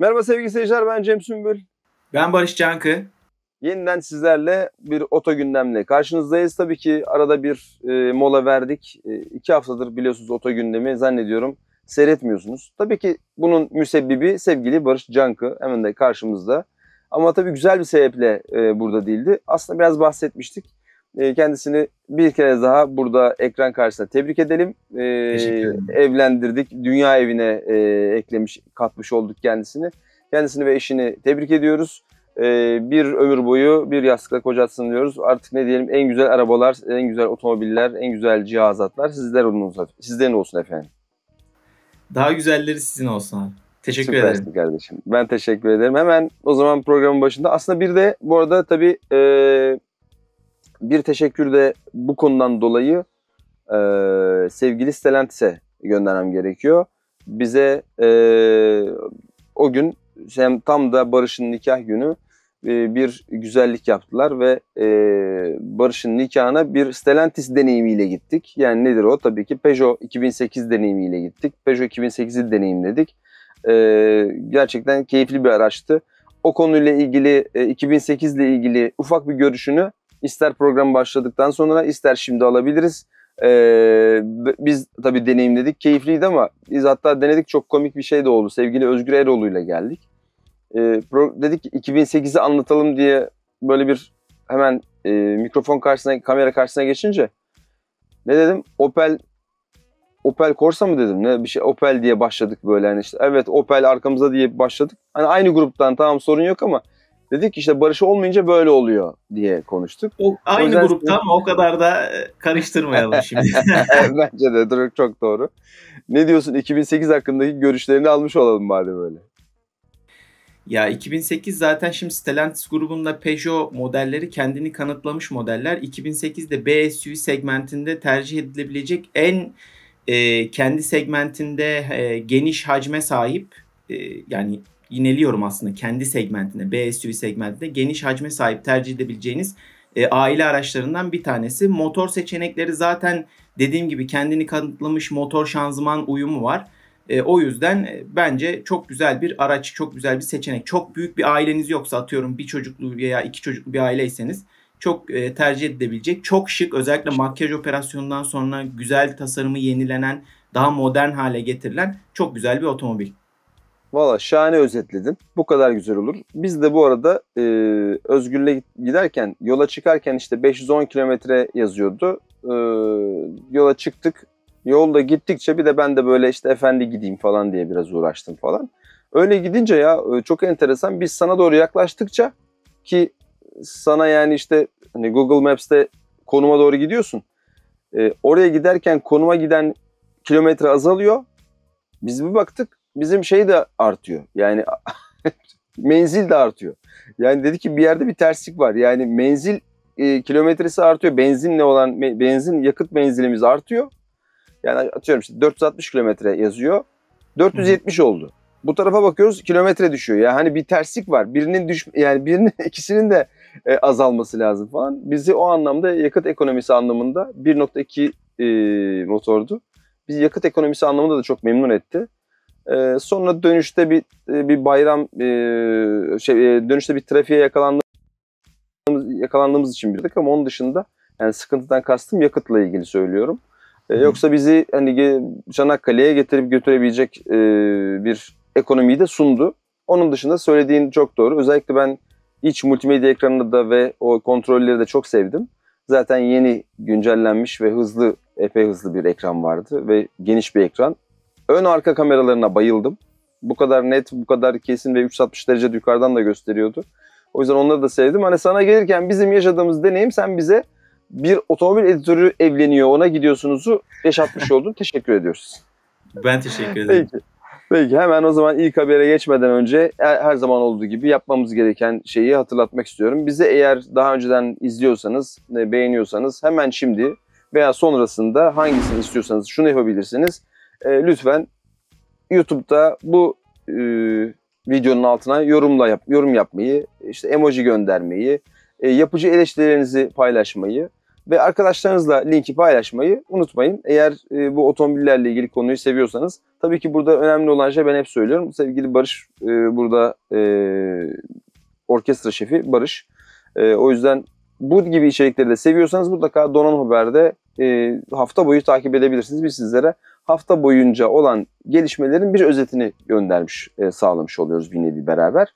Merhaba sevgili seyirciler ben Cem Sümbül. Ben Barış Cankı. Yeniden sizlerle bir oto gündemle karşınızdayız. Tabii ki arada bir e, mola verdik. E, iki haftadır biliyorsunuz oto gündemi zannediyorum seyretmiyorsunuz. Tabii ki bunun müsebbibi sevgili Barış Cankı hemen de karşımızda. Ama tabii güzel bir sebeple e, burada değildi. Aslında biraz bahsetmiştik. Ee, kendisini bir kere daha burada ekran karşısında tebrik edelim. Ee, evlendirdik. Dünya evine e, eklemiş, katmış olduk kendisini. Kendisini ve eşini tebrik ediyoruz. Ee, bir ömür boyu bir yastıkla kocatsın diyoruz. Artık ne diyelim en güzel arabalar, en güzel otomobiller, en güzel cihazatlar sizler olsun, sizlerin olsun efendim. Daha güzelleri sizin olsun Teşekkür Süpersin ederim. kardeşim. Ben teşekkür ederim. Hemen o zaman programın başında. Aslında bir de bu arada tabii e, bir teşekkür de bu konudan dolayı e, sevgili Stellantis'e göndermem gerekiyor. Bize e, o gün hem tam da Barış'ın nikah günü e, bir güzellik yaptılar ve e, Barış'ın nikahına bir Stellantis deneyimiyle gittik. Yani nedir o? Tabii ki Peugeot 2008 deneyimiyle gittik. Peugeot 2008'i deneyimledik. E, gerçekten keyifli bir araçtı. O konuyla ilgili, e, 2008 ile ilgili ufak bir görüşünü İster program başladıktan sonra ister şimdi alabiliriz. Ee, biz tabii deneyimledik. Keyifliydi ama biz hatta denedik. Çok komik bir şey de oldu. Sevgili Özgür Eroğlu ile geldik. Ee, pro, dedik 2008'i anlatalım diye böyle bir hemen e, mikrofon karşısına, kamera karşısına geçince ne dedim? Opel Opel Corsa mı dedim ne bir şey Opel diye başladık böyle hani işte evet Opel arkamızda diye başladık. Hani aynı gruptan tamam sorun yok ama Dedik işte barış olmayınca böyle oluyor diye konuştuk. O, aynı o yüzden... grupta ama o kadar da e, karıştırmayalım şimdi. Bence de Dirk çok doğru. Ne diyorsun 2008 hakkındaki görüşlerini almış olalım madem böyle Ya 2008 zaten şimdi Stellantis grubunda Peugeot modelleri kendini kanıtlamış modeller. 2008'de B SUV segmentinde tercih edilebilecek en e, kendi segmentinde e, geniş hacme sahip e, yani yineliyorum aslında kendi segmentine, B SUV segmentinde geniş hacme sahip tercih edebileceğiniz e, aile araçlarından bir tanesi. Motor seçenekleri zaten dediğim gibi kendini kanıtlamış motor şanzıman uyumu var. E, o yüzden e, bence çok güzel bir araç, çok güzel bir seçenek. Çok büyük bir aileniz yoksa atıyorum bir çocuklu veya iki çocuklu bir aileyseniz çok e, tercih edilebilecek. Çok şık özellikle makyaj operasyonundan sonra güzel tasarımı yenilenen, daha modern hale getirilen çok güzel bir otomobil. Valla şahane özetledin. Bu kadar güzel olur. Biz de bu arada e, Özgür'le giderken, yola çıkarken işte 510 kilometre yazıyordu. E, yola çıktık. Yolda gittikçe bir de ben de böyle işte efendi gideyim falan diye biraz uğraştım falan. Öyle gidince ya e, çok enteresan. Biz sana doğru yaklaştıkça ki sana yani işte hani Google Maps'te konuma doğru gidiyorsun. E, oraya giderken konuma giden kilometre azalıyor. Biz bir baktık bizim şey de artıyor. Yani menzil de artıyor. Yani dedi ki bir yerde bir terslik var. Yani menzil e, kilometresi artıyor. Benzinle olan benzin yakıt menzilimiz artıyor. Yani atıyorum işte 460 kilometre yazıyor. 470 Hı. oldu. Bu tarafa bakıyoruz kilometre düşüyor. Yani hani bir terslik var. Birinin düş yani birinin ikisinin de e, azalması lazım falan. Bizi o anlamda yakıt ekonomisi anlamında 1.2 e, motordu. Bizi yakıt ekonomisi anlamında da çok memnun etti. Ee, sonra dönüşte bir e, bir bayram e, şey e, dönüşte bir trafiğe yakalandığımız yakalandığımız için bildik ama onun dışında yani sıkıntıdan kastım yakıtla ilgili söylüyorum. E, yoksa bizi hani Çanakkale'ye getirip götürebilecek bir ekonomiyi de sundu. Onun dışında söylediğin çok doğru. Özellikle ben iç multimedya ekranını da ve o kontrolleri de çok sevdim. Zaten yeni güncellenmiş ve hızlı, epey hızlı bir ekran vardı ve geniş bir ekran. Ön arka kameralarına bayıldım. Bu kadar net, bu kadar kesin ve 360 derece yukarıdan da gösteriyordu. O yüzden onları da sevdim. Hani sana gelirken bizim yaşadığımız deneyim sen bize bir otomobil editörü evleniyor ona gidiyorsunuzu yaşatmış oldun. teşekkür ediyoruz. Ben teşekkür ederim. Peki. Peki hemen o zaman ilk habere geçmeden önce her zaman olduğu gibi yapmamız gereken şeyi hatırlatmak istiyorum. Bizi eğer daha önceden izliyorsanız, e, beğeniyorsanız hemen şimdi veya sonrasında hangisini istiyorsanız şunu yapabilirsiniz e, lütfen YouTube'da bu e, videonun altına yorumla yap, yorum yapmayı, işte emoji göndermeyi, e, yapıcı eleştirilerinizi paylaşmayı ve arkadaşlarınızla linki paylaşmayı unutmayın. Eğer e, bu otomobillerle ilgili konuyu seviyorsanız tabii ki burada önemli olan şey ben hep söylüyorum. Sevgili Barış e, burada e, orkestra şefi Barış. E, o yüzden bu gibi içerikleri de seviyorsanız mutlaka Donan Haber'de e, hafta boyu takip edebilirsiniz. Biz sizlere hafta boyunca olan gelişmelerin bir özetini göndermiş, e, sağlamış oluyoruz bir nevi beraber.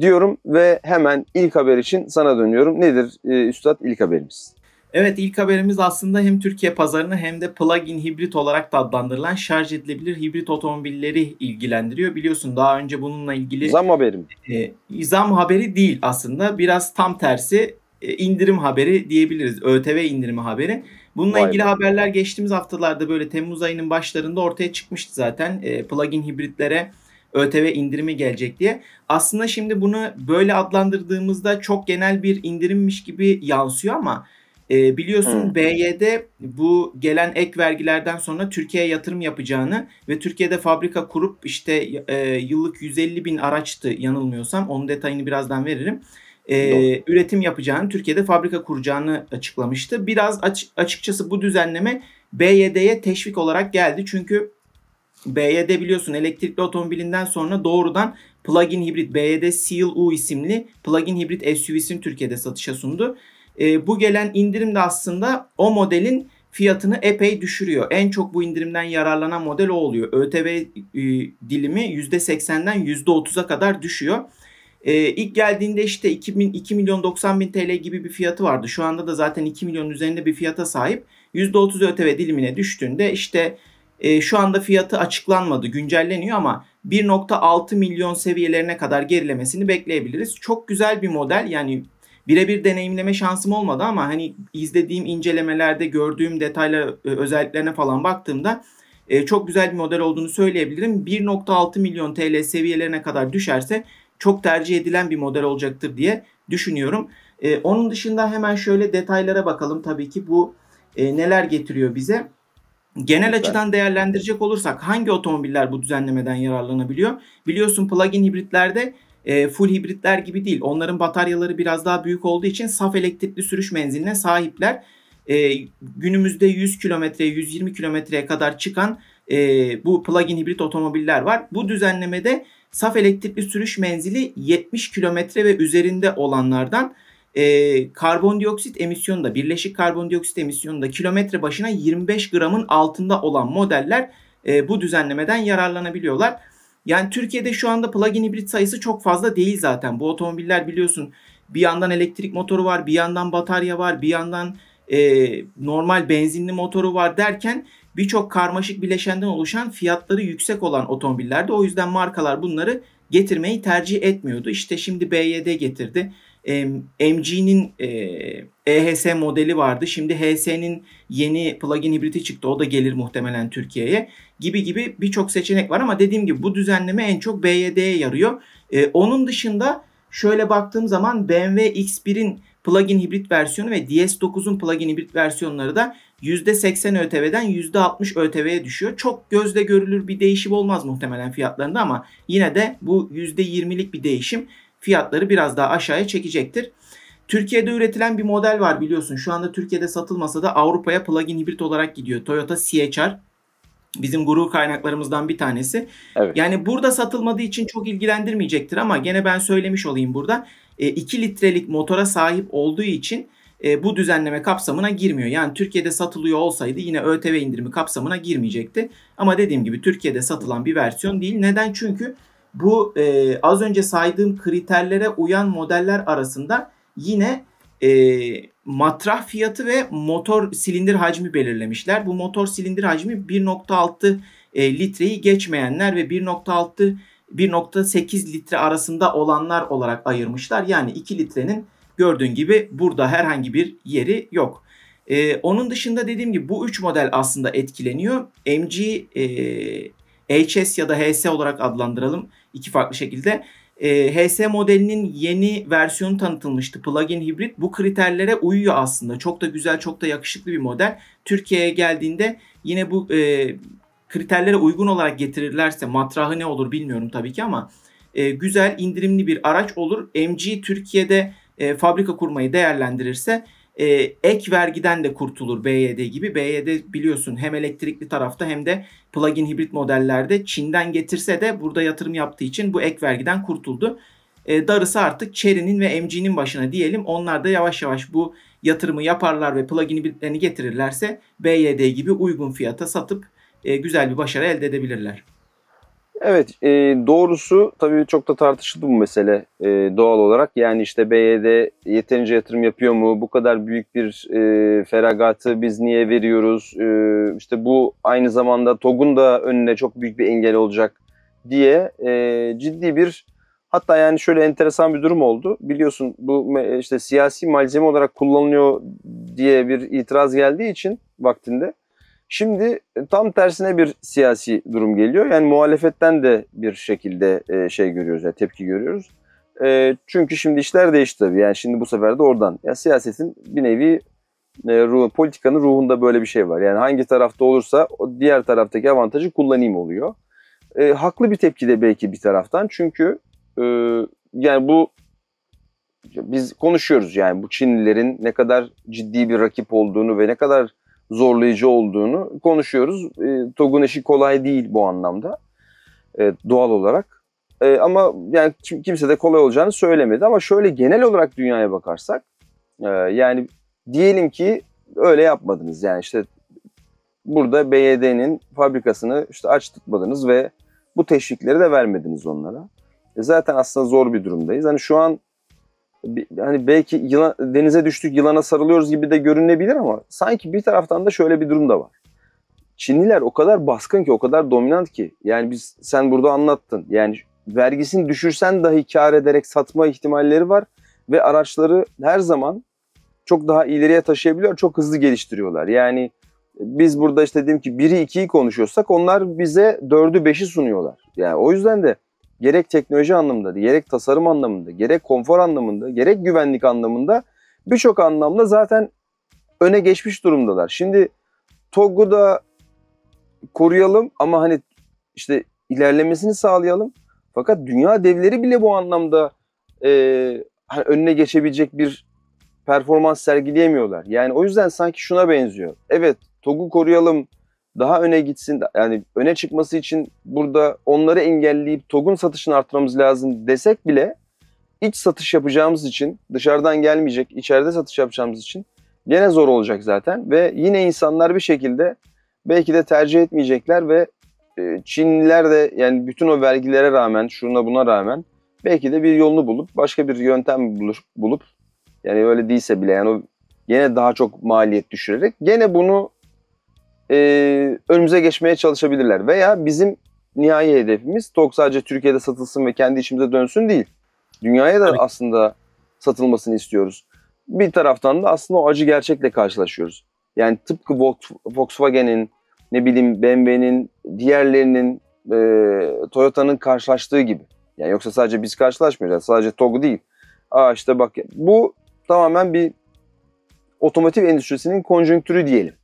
Diyorum ve hemen ilk haber için sana dönüyorum. Nedir e, Üstad ilk haberimiz? Evet ilk haberimiz aslında hem Türkiye pazarını hem de plug-in hibrit olarak da adlandırılan şarj edilebilir hibrit otomobilleri ilgilendiriyor. Biliyorsun daha önce bununla ilgili... Zam haberi mi? E, zam haberi değil aslında biraz tam tersi e, indirim haberi diyebiliriz. ÖTV indirimi haberi. Bununla Vay ilgili be. haberler geçtiğimiz haftalarda böyle Temmuz ayının başlarında ortaya çıkmıştı zaten. E, plugin hibritlere ÖTV indirimi gelecek diye. Aslında şimdi bunu böyle adlandırdığımızda çok genel bir indirimmiş gibi yansıyor ama e, biliyorsun hmm. BYD bu gelen ek vergilerden sonra Türkiye'ye yatırım yapacağını ve Türkiye'de fabrika kurup işte e, yıllık 150 bin araçtı yanılmıyorsam onun detayını birazdan veririm e, üretim yapacağını, Türkiye'de fabrika kuracağını açıklamıştı. Biraz aç, açıkçası bu düzenleme BYD'ye teşvik olarak geldi. Çünkü BYD biliyorsun elektrikli otomobilinden sonra doğrudan plug-in hibrit BYD Seal U isimli plug-in hibrit SUV'sini Türkiye'de satışa sundu. E, bu gelen indirim de aslında o modelin fiyatını epey düşürüyor. En çok bu indirimden yararlanan model o oluyor. ÖTV e, ıı, dilimi %80'den %30'a kadar düşüyor. E, ilk geldiğinde işte 2000, 2 milyon 90 bin TL gibi bir fiyatı vardı. Şu anda da zaten 2 milyon üzerinde bir fiyata sahip. %30 ÖTV dilimine düştüğünde işte e, şu anda fiyatı açıklanmadı, güncelleniyor ama 1.6 milyon seviyelerine kadar gerilemesini bekleyebiliriz. Çok güzel bir model yani birebir deneyimleme şansım olmadı ama hani izlediğim incelemelerde gördüğüm detaylara, e, özelliklerine falan baktığımda e, çok güzel bir model olduğunu söyleyebilirim. 1.6 milyon TL seviyelerine kadar düşerse çok tercih edilen bir model olacaktır diye düşünüyorum. E, onun dışında hemen şöyle detaylara bakalım tabii ki bu e, neler getiriyor bize. Genel açıdan değerlendirecek olursak hangi otomobiller bu düzenlemeden yararlanabiliyor? Biliyorsun plug-in hibritlerde e, full hibritler gibi değil. Onların bataryaları biraz daha büyük olduğu için saf elektrikli sürüş menziline sahipler. E, günümüzde 100 kilometreye 120 kilometreye kadar çıkan e, bu plug-in hibrit otomobiller var. Bu düzenlemede saf elektrikli sürüş menzili 70 kilometre ve üzerinde olanlardan e, karbondioksit emisyonu da birleşik karbondioksit emisyonu da kilometre başına 25 gramın altında olan modeller e, bu düzenlemeden yararlanabiliyorlar. Yani Türkiye'de şu anda plug-in hibrit sayısı çok fazla değil zaten. Bu otomobiller biliyorsun bir yandan elektrik motoru var, bir yandan batarya var, bir yandan e, normal benzinli motoru var derken birçok karmaşık bileşenden oluşan fiyatları yüksek olan otomobillerde o yüzden markalar bunları getirmeyi tercih etmiyordu. İşte şimdi BYD getirdi. MG'nin EHS e modeli vardı. Şimdi HS'nin yeni plug-in hibriti çıktı. O da gelir muhtemelen Türkiye'ye. Gibi gibi birçok seçenek var ama dediğim gibi bu düzenleme en çok BYD'ye yarıyor. E, onun dışında şöyle baktığım zaman BMW X1'in plug-in hibrit versiyonu ve DS9'un plug-in hibrit versiyonları da %80 ÖTV'den %60 ÖTV'ye düşüyor. Çok gözle görülür bir değişim olmaz muhtemelen fiyatlarında ama yine de bu %20'lik bir değişim fiyatları biraz daha aşağıya çekecektir. Türkiye'de üretilen bir model var biliyorsun. Şu anda Türkiye'de satılmasa da Avrupa'ya plug-in hibrit olarak gidiyor. Toyota CHR bizim gurur kaynaklarımızdan bir tanesi. Evet. Yani burada satılmadığı için çok ilgilendirmeyecektir ama gene ben söylemiş olayım burada. E, 2 litrelik motora sahip olduğu için e, bu düzenleme kapsamına girmiyor. Yani Türkiye'de satılıyor olsaydı yine ÖTV indirimi kapsamına girmeyecekti. Ama dediğim gibi Türkiye'de satılan bir versiyon değil. Neden? Çünkü bu e, az önce saydığım kriterlere uyan modeller arasında yine e, matrah fiyatı ve motor silindir hacmi belirlemişler. Bu motor silindir hacmi 1.6 e, litreyi geçmeyenler ve 1.6 1.8 litre arasında olanlar olarak ayırmışlar. Yani 2 litrenin Gördüğün gibi burada herhangi bir yeri yok. Ee, onun dışında dediğim gibi bu üç model aslında etkileniyor. MG, e, HS ya da HS olarak adlandıralım iki farklı şekilde. E, ee, HS modelinin yeni versiyonu tanıtılmıştı. Plugin hibrit bu kriterlere uyuyor aslında. Çok da güzel, çok da yakışıklı bir model. Türkiye'ye geldiğinde yine bu e, kriterlere uygun olarak getirirlerse matrahı ne olur bilmiyorum tabii ki ama e, güzel indirimli bir araç olur. MG Türkiye'de e, fabrika kurmayı değerlendirirse e, ek vergiden de kurtulur BYD gibi. BYD biliyorsun hem elektrikli tarafta hem de plug-in hibrit modellerde Çin'den getirse de burada yatırım yaptığı için bu ek vergiden kurtuldu. E, darısı artık Chery'nin ve MG'nin başına diyelim. Onlar da yavaş yavaş bu yatırımı yaparlar ve plug-in hibritlerini getirirlerse BYD gibi uygun fiyata satıp e, güzel bir başarı elde edebilirler. Evet e, doğrusu tabii çok da tartışıldı bu mesele e, doğal olarak. Yani işte BYD yeterince yatırım yapıyor mu? Bu kadar büyük bir e, feragatı biz niye veriyoruz? E, işte bu aynı zamanda TOG'un da önüne çok büyük bir engel olacak diye e, ciddi bir hatta yani şöyle enteresan bir durum oldu. Biliyorsun bu işte siyasi malzeme olarak kullanılıyor diye bir itiraz geldiği için vaktinde Şimdi e, tam tersine bir siyasi durum geliyor. Yani muhalefetten de bir şekilde e, şey görüyoruz, yani tepki görüyoruz. E, çünkü şimdi işler değişti tabii. Yani şimdi bu sefer de oradan. Ya yani siyasetin bir nevi ruh, politikanın ruhunda böyle bir şey var. Yani hangi tarafta olursa o diğer taraftaki avantajı kullanayım oluyor. E, haklı bir tepki de belki bir taraftan. Çünkü e, yani bu biz konuşuyoruz yani bu Çinlilerin ne kadar ciddi bir rakip olduğunu ve ne kadar zorlayıcı olduğunu konuşuyoruz. E, TOG'un eşi kolay değil bu anlamda e, doğal olarak. E, ama yani kimse de kolay olacağını söylemedi. Ama şöyle genel olarak dünyaya bakarsak e, yani diyelim ki öyle yapmadınız. Yani işte burada BYD'nin fabrikasını işte aç tutmadınız ve bu teşvikleri de vermediniz onlara. E zaten aslında zor bir durumdayız. Hani şu an hani belki yılan, denize düştük yılana sarılıyoruz gibi de görünebilir ama sanki bir taraftan da şöyle bir durum da var. Çinliler o kadar baskın ki, o kadar dominant ki. Yani biz sen burada anlattın. Yani vergisini düşürsen dahi kar ederek satma ihtimalleri var ve araçları her zaman çok daha ileriye taşıyabiliyor, çok hızlı geliştiriyorlar. Yani biz burada işte dedim ki biri ikiyi konuşuyorsak onlar bize dördü beşi sunuyorlar. Yani o yüzden de gerek teknoloji anlamında, gerek tasarım anlamında, gerek konfor anlamında, gerek güvenlik anlamında birçok anlamda zaten öne geçmiş durumdalar. Şimdi TOGG'u da koruyalım ama hani işte ilerlemesini sağlayalım. Fakat dünya devleri bile bu anlamda e, hani önüne geçebilecek bir performans sergileyemiyorlar. Yani o yüzden sanki şuna benziyor. Evet TOGG'u koruyalım, daha öne gitsin yani öne çıkması için burada onları engelleyip TOG'un satışını arttırmamız lazım desek bile iç satış yapacağımız için dışarıdan gelmeyecek içeride satış yapacağımız için gene zor olacak zaten ve yine insanlar bir şekilde belki de tercih etmeyecekler ve e, Çinliler de yani bütün o vergilere rağmen şuna buna rağmen belki de bir yolunu bulup başka bir yöntem bulup, bulup yani öyle değilse bile yani o gene daha çok maliyet düşürerek gene bunu e, önümüze geçmeye çalışabilirler. Veya bizim nihai hedefimiz TOG sadece Türkiye'de satılsın ve kendi içimize dönsün değil. Dünyaya da evet. aslında satılmasını istiyoruz. Bir taraftan da aslında o acı gerçekle karşılaşıyoruz. Yani tıpkı Volkswagen'in, ne bileyim BMW'nin, diğerlerinin, e, Toyota'nın karşılaştığı gibi. Yani yoksa sadece biz karşılaşmıyoruz. Yani sadece TOG değil. Aa işte bak bu tamamen bir otomotiv endüstrisinin konjonktürü diyelim.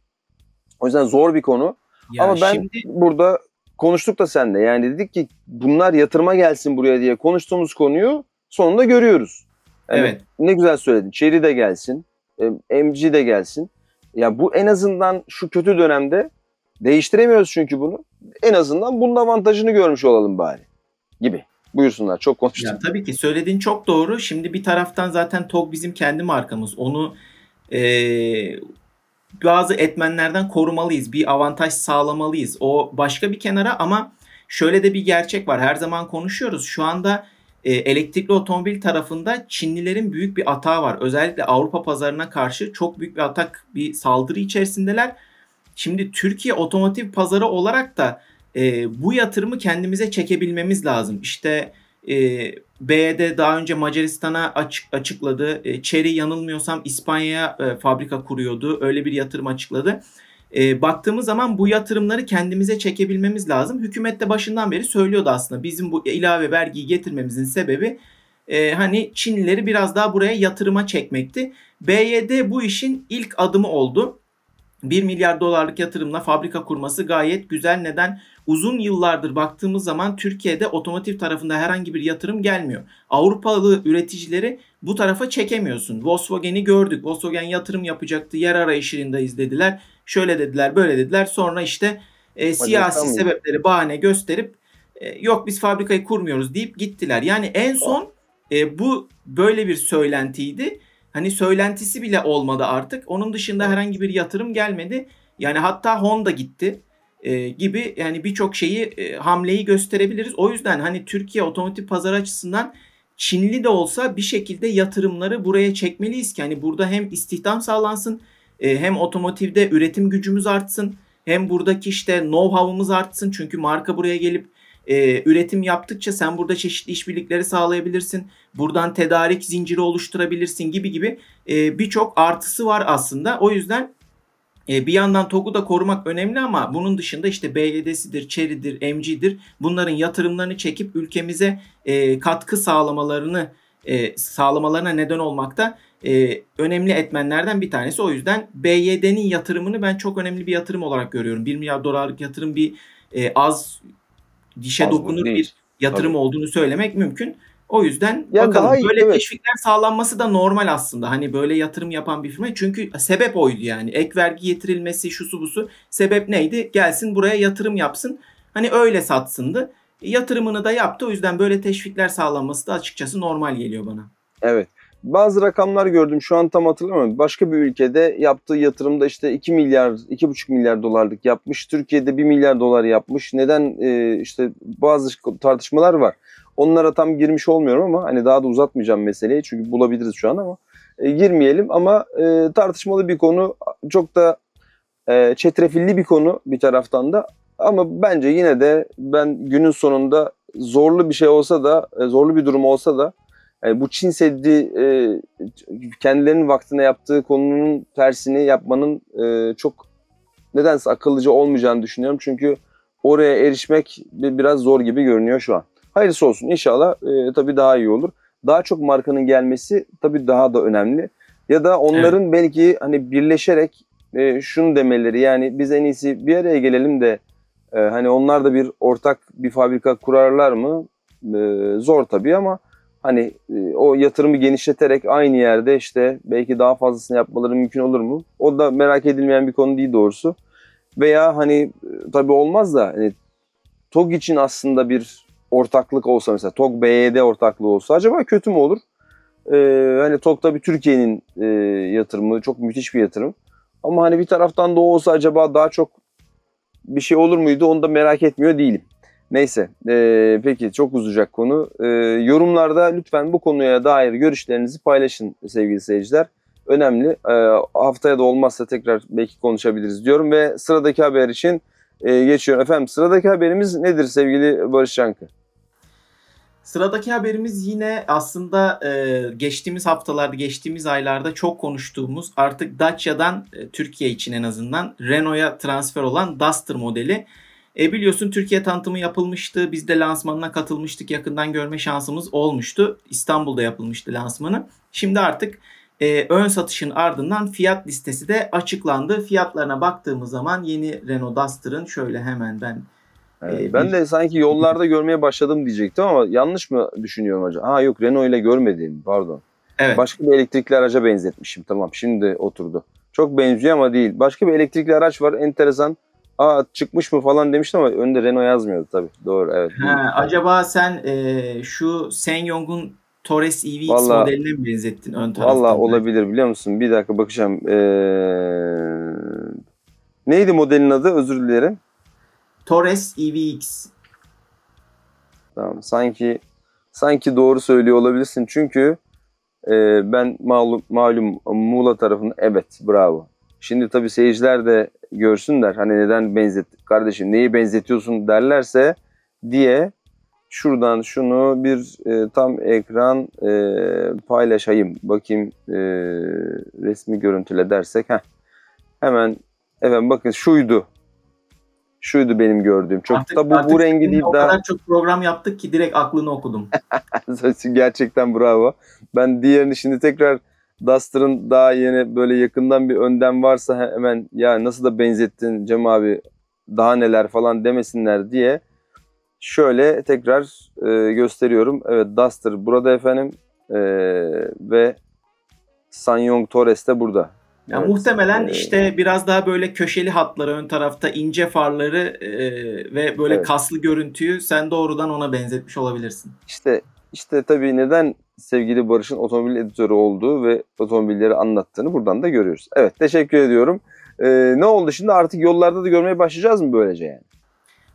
O yüzden zor bir konu. Ya Ama ben şimdi... burada konuştuk da seninle. Yani dedik ki bunlar yatırıma gelsin buraya diye konuştuğumuz konuyu sonunda görüyoruz. Yani evet. Ne güzel söyledin. Çeri de gelsin. E, MG de gelsin. Ya bu en azından şu kötü dönemde değiştiremiyoruz çünkü bunu. En azından bunun avantajını görmüş olalım bari. Gibi. Buyursunlar. Çok konuştum. Ya, tabii ki söylediğin çok doğru. Şimdi bir taraftan zaten TOG bizim kendi markamız. Onu e, bazı etmenlerden korumalıyız. Bir avantaj sağlamalıyız. O başka bir kenara ama şöyle de bir gerçek var. Her zaman konuşuyoruz. Şu anda e, elektrikli otomobil tarafında Çinlilerin büyük bir atağı var. Özellikle Avrupa pazarına karşı çok büyük bir atak, bir saldırı içerisindeler. Şimdi Türkiye otomotiv pazarı olarak da e, bu yatırımı kendimize çekebilmemiz lazım. İşte e, BE'de daha önce Macaristan'a açık, açıkladı. E, Çeri yanılmıyorsam İspanya'ya e, fabrika kuruyordu. Öyle bir yatırım açıkladı. E, baktığımız zaman bu yatırımları kendimize çekebilmemiz lazım. Hükümet de başından beri söylüyordu aslında. Bizim bu ilave vergiyi getirmemizin sebebi e, hani Çinlileri biraz daha buraya yatırıma çekmekti. BYD bu işin ilk adımı oldu. 1 milyar dolarlık yatırımla fabrika kurması gayet güzel. Neden? uzun yıllardır baktığımız zaman Türkiye'de otomotiv tarafında herhangi bir yatırım gelmiyor. Avrupalı üreticileri bu tarafa çekemiyorsun. Volkswagen'i gördük. Volkswagen yatırım yapacaktı. Yer arayışındayız izlediler, Şöyle dediler, böyle dediler. Sonra işte e, siyasi Macaristan sebepleri bahane gösterip e, yok biz fabrikayı kurmuyoruz deyip gittiler. Yani en son e, bu böyle bir söylentiydi. Hani söylentisi bile olmadı artık. Onun dışında herhangi bir yatırım gelmedi. Yani hatta Honda gitti e, gibi yani birçok şeyi e, hamleyi gösterebiliriz. O yüzden hani Türkiye otomotiv pazarı açısından Çinli de olsa bir şekilde yatırımları buraya çekmeliyiz ki hani burada hem istihdam sağlansın e, hem otomotivde üretim gücümüz artsın hem buradaki işte know-how'ımız artsın. Çünkü marka buraya gelip e, üretim yaptıkça sen burada çeşitli işbirlikleri sağlayabilirsin. Buradan tedarik zinciri oluşturabilirsin gibi gibi e, birçok artısı var aslında. O yüzden e, bir yandan TOG'u da korumak önemli ama bunun dışında işte BLD'sidir, ÇERİ'dir, MG'dir bunların yatırımlarını çekip ülkemize e, katkı sağlamalarını e, sağlamalarına neden olmakta önemli etmenlerden bir tanesi. O yüzden BYD'nin yatırımını ben çok önemli bir yatırım olarak görüyorum. 1 milyar dolarlık yatırım bir az dişe az dokunur bir yatırım Tabii. olduğunu söylemek mümkün. O yüzden yani bakalım iyi, böyle evet. teşvikler sağlanması da normal aslında. Hani böyle yatırım yapan bir firma çünkü sebep oydu yani. Ek vergi getirilmesi şusu busu sebep neydi? Gelsin buraya yatırım yapsın. Hani öyle satsındı. Yatırımını da yaptı. O yüzden böyle teşvikler sağlanması da açıkçası normal geliyor bana. Evet. Bazı rakamlar gördüm şu an tam hatırlamıyorum. Başka bir ülkede yaptığı yatırımda işte 2 milyar, 2,5 milyar dolarlık yapmış. Türkiye'de 1 milyar dolar yapmış. Neden? Ee, işte bazı tartışmalar var. Onlara tam girmiş olmuyorum ama hani daha da uzatmayacağım meseleyi çünkü bulabiliriz şu an ama e, girmeyelim ama e, tartışmalı bir konu çok da e, çetrefilli bir konu bir taraftan da ama bence yine de ben günün sonunda zorlu bir şey olsa da e, zorlu bir durum olsa da yani e, bu Çin Seddi e, kendilerinin vaktine yaptığı konunun tersini yapmanın e, çok nedense akıllıca olmayacağını düşünüyorum. Çünkü oraya erişmek biraz zor gibi görünüyor şu an. Hayırlısı olsun inşallah e, tabii daha iyi olur. Daha çok markanın gelmesi tabii daha da önemli. Ya da onların evet. belki hani birleşerek e, şunu demeleri yani biz en iyisi bir araya gelelim de e, hani onlar da bir ortak bir fabrika kurarlar mı? E, zor tabii ama hani e, o yatırımı genişleterek aynı yerde işte belki daha fazlasını yapmaları mümkün olur mu? O da merak edilmeyen bir konu değil doğrusu. Veya hani e, tabii olmaz da hani TOG için aslında bir ortaklık olsa mesela TOG BYD ortaklığı olsa acaba kötü mü olur? Ee, hani TOG tabii Türkiye'nin e, yatırımı çok müthiş bir yatırım. Ama hani bir taraftan da olsa acaba daha çok bir şey olur muydu onu da merak etmiyor değilim. Neyse e, peki çok uzayacak konu. E, yorumlarda lütfen bu konuya dair görüşlerinizi paylaşın sevgili seyirciler. Önemli. E, haftaya da olmazsa tekrar belki konuşabiliriz diyorum ve sıradaki haber için e, geçiyorum. Efendim sıradaki haberimiz nedir sevgili Barış Yankı? Sıradaki haberimiz yine aslında e, geçtiğimiz haftalarda, geçtiğimiz aylarda çok konuştuğumuz artık Dacia'dan e, Türkiye için en azından Renault'a transfer olan Duster modeli. E biliyorsun Türkiye tanıtımı yapılmıştı. Biz de lansmanına katılmıştık. Yakından görme şansımız olmuştu. İstanbul'da yapılmıştı lansmanı. Şimdi artık e, ön satışın ardından fiyat listesi de açıklandı. Fiyatlarına baktığımız zaman yeni Renault Duster'ın şöyle hemen ben ee, evet. Ben de sanki yollarda görmeye başladım diyecektim ama yanlış mı düşünüyorum acaba? Ha yok Renault ile görmediğim pardon. Evet. Başka bir elektrikli araca benzetmişim tamam şimdi oturdu. Çok benziyor ama değil. Başka bir elektrikli araç var enteresan. Aa çıkmış mı falan demiştim ama önde Renault yazmıyordu tabii. Doğru evet. Ha, acaba sen e, şu Senyong'un Torres EVX vallahi, modeline mi benzettin ön taraftan? Valla olabilir biliyor musun? Bir dakika bakacağım. Ee, neydi modelin adı? Özür dilerim. Torres EVX. Tamam sanki sanki doğru söylüyor olabilirsin çünkü e, ben malum, malum Muğla tarafında evet bravo. Şimdi tabii seyirciler de görsünler hani neden benzet kardeşim neyi benzetiyorsun derlerse diye şuradan şunu bir e, tam ekran e, paylaşayım. Bakayım e, resmi görüntüle dersek. Heh. Hemen efendim bakın şuydu şuydu benim gördüğüm. Çok artık, da bu, bu rengi değil o daha. O kadar çok program yaptık ki direkt aklını okudum. Gerçekten bravo. Ben diğerini şimdi tekrar Duster'ın daha yeni böyle yakından bir önden varsa hemen ya nasıl da benzettin Cem abi daha neler falan demesinler diye şöyle tekrar e, gösteriyorum. Evet Duster burada efendim e, ve Sanyong Torres de burada. Yani evet. Muhtemelen işte biraz daha böyle köşeli hatları ön tarafta ince farları e, ve böyle evet. kaslı görüntüyü sen doğrudan ona benzetmiş olabilirsin. İşte işte tabii neden sevgili Barış'ın otomobil editörü olduğu ve otomobilleri anlattığını buradan da görüyoruz. Evet teşekkür ediyorum. Ee, ne oldu şimdi artık yollarda da görmeye başlayacağız mı böylece yani?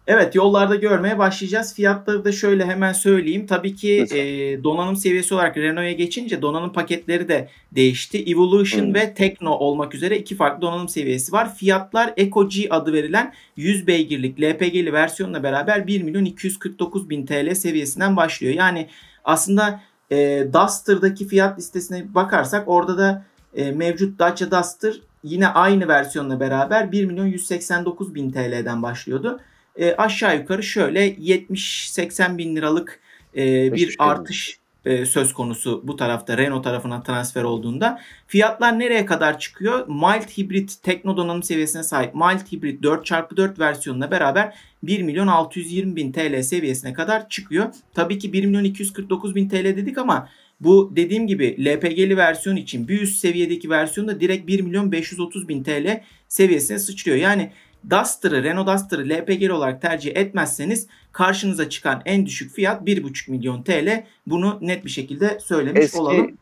Evet yollarda görmeye başlayacağız. Fiyatları da şöyle hemen söyleyeyim. Tabii ki e, donanım seviyesi olarak Renault'a geçince donanım paketleri de değişti. Evolution hmm. ve Tekno olmak üzere iki farklı donanım seviyesi var. Fiyatlar Eco G adı verilen 100 beygirlik LPG'li versiyonla beraber 1 milyon 249 bin TL seviyesinden başlıyor. Yani aslında e, Duster'daki fiyat listesine bakarsak orada da e, mevcut Dacia Duster yine aynı versiyonla beraber 1 milyon 189 bin TL'den başlıyordu e, aşağı yukarı şöyle 70-80 bin liralık e, bir artış e, söz konusu bu tarafta Renault tarafına transfer olduğunda. Fiyatlar nereye kadar çıkıyor? Mild hibrit tekno donanım seviyesine sahip mild hibrit 4x4 versiyonuna beraber 1 milyon 620 bin TL seviyesine kadar çıkıyor. Tabii ki 1 milyon 249 bin TL dedik ama bu dediğim gibi LPG'li versiyon için bir üst seviyedeki versiyon da direkt 1 milyon 530 bin TL seviyesine sıçrıyor. Yani Duster'ı, Renault Duster'ı LPG'li olarak tercih etmezseniz karşınıza çıkan en düşük fiyat 1,5 milyon TL. Bunu net bir şekilde söylemiş Eski... olalım.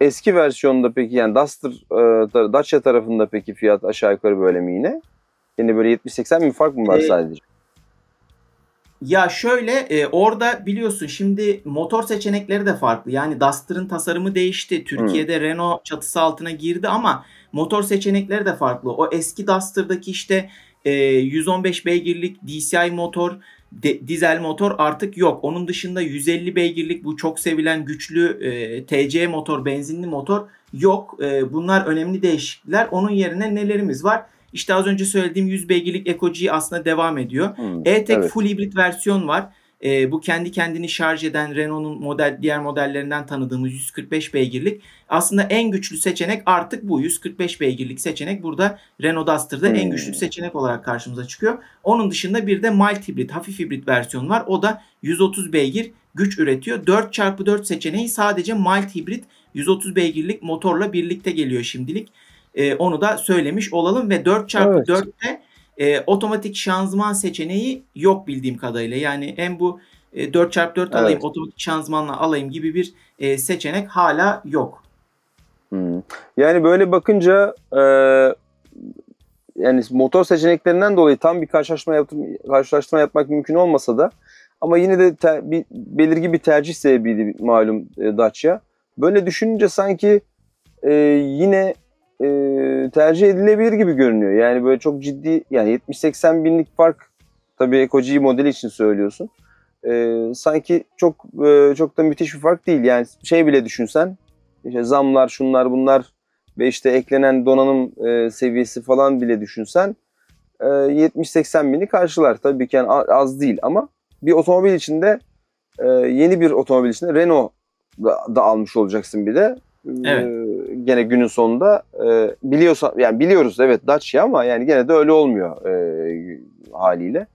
Eski versiyonda peki yani Duster, e, Dacia tarafında peki fiyat aşağı yukarı böyle mi yine? Yani böyle 70-80 bin fark mı var ee, sadece? Ya şöyle e, orada biliyorsun şimdi motor seçenekleri de farklı. Yani Duster'ın tasarımı değişti. Türkiye'de hmm. Renault çatısı altına girdi ama motor seçenekleri de farklı. O eski Duster'daki işte e, ee, 115 beygirlik DCI motor, de, dizel motor artık yok. Onun dışında 150 beygirlik bu çok sevilen güçlü e, TC motor, benzinli motor yok. E, bunlar önemli değişiklikler. Onun yerine nelerimiz var? İşte az önce söylediğim 100 beygirlik Eco aslında devam ediyor. Hmm, E-Tech evet. full hibrit versiyon var. E, bu kendi kendini şarj eden Renault'un model diğer modellerinden tanıdığımız 145 beygirlik aslında en güçlü seçenek artık bu 145 beygirlik seçenek burada Renault Duster'da hmm. en güçlü hmm. seçenek olarak karşımıza çıkıyor. Onun dışında bir de mild hibrit, hafif hibrit versiyonu var. O da 130 beygir güç üretiyor. 4x4 seçeneği sadece mild hibrit 130 beygirlik motorla birlikte geliyor şimdilik. E, onu da söylemiş olalım ve 4x4'te evet e, otomatik şanzıman seçeneği yok bildiğim kadarıyla. Yani hem bu e, 4x4 evet. alayım otomatik şanzımanla alayım gibi bir e, seçenek hala yok. Yani böyle bakınca e, yani motor seçeneklerinden dolayı tam bir karşılaşma yaptım, karşılaştırma yapmak mümkün olmasa da ama yine de te, bir, belirgi bir tercih sebebiydi malum e, Dacia. Böyle düşününce sanki e, yine e, tercih edilebilir gibi görünüyor. Yani böyle çok ciddi yani 70-80 binlik fark tabii Ekoji modeli için söylüyorsun. E, sanki çok e, çok da müthiş bir fark değil. Yani şey bile düşünsen işte zamlar şunlar bunlar ve işte eklenen donanım e, seviyesi falan bile düşünsen e, 70-80 bini karşılar. Tabii ki yani az değil ama bir otomobil içinde e, yeni bir otomobil içinde Renault da, da almış olacaksın bir de. E, evet gene günün sonunda e, biliyorsa yani biliyoruz evet Dacia ama yani gene de öyle olmuyor e, haliyle.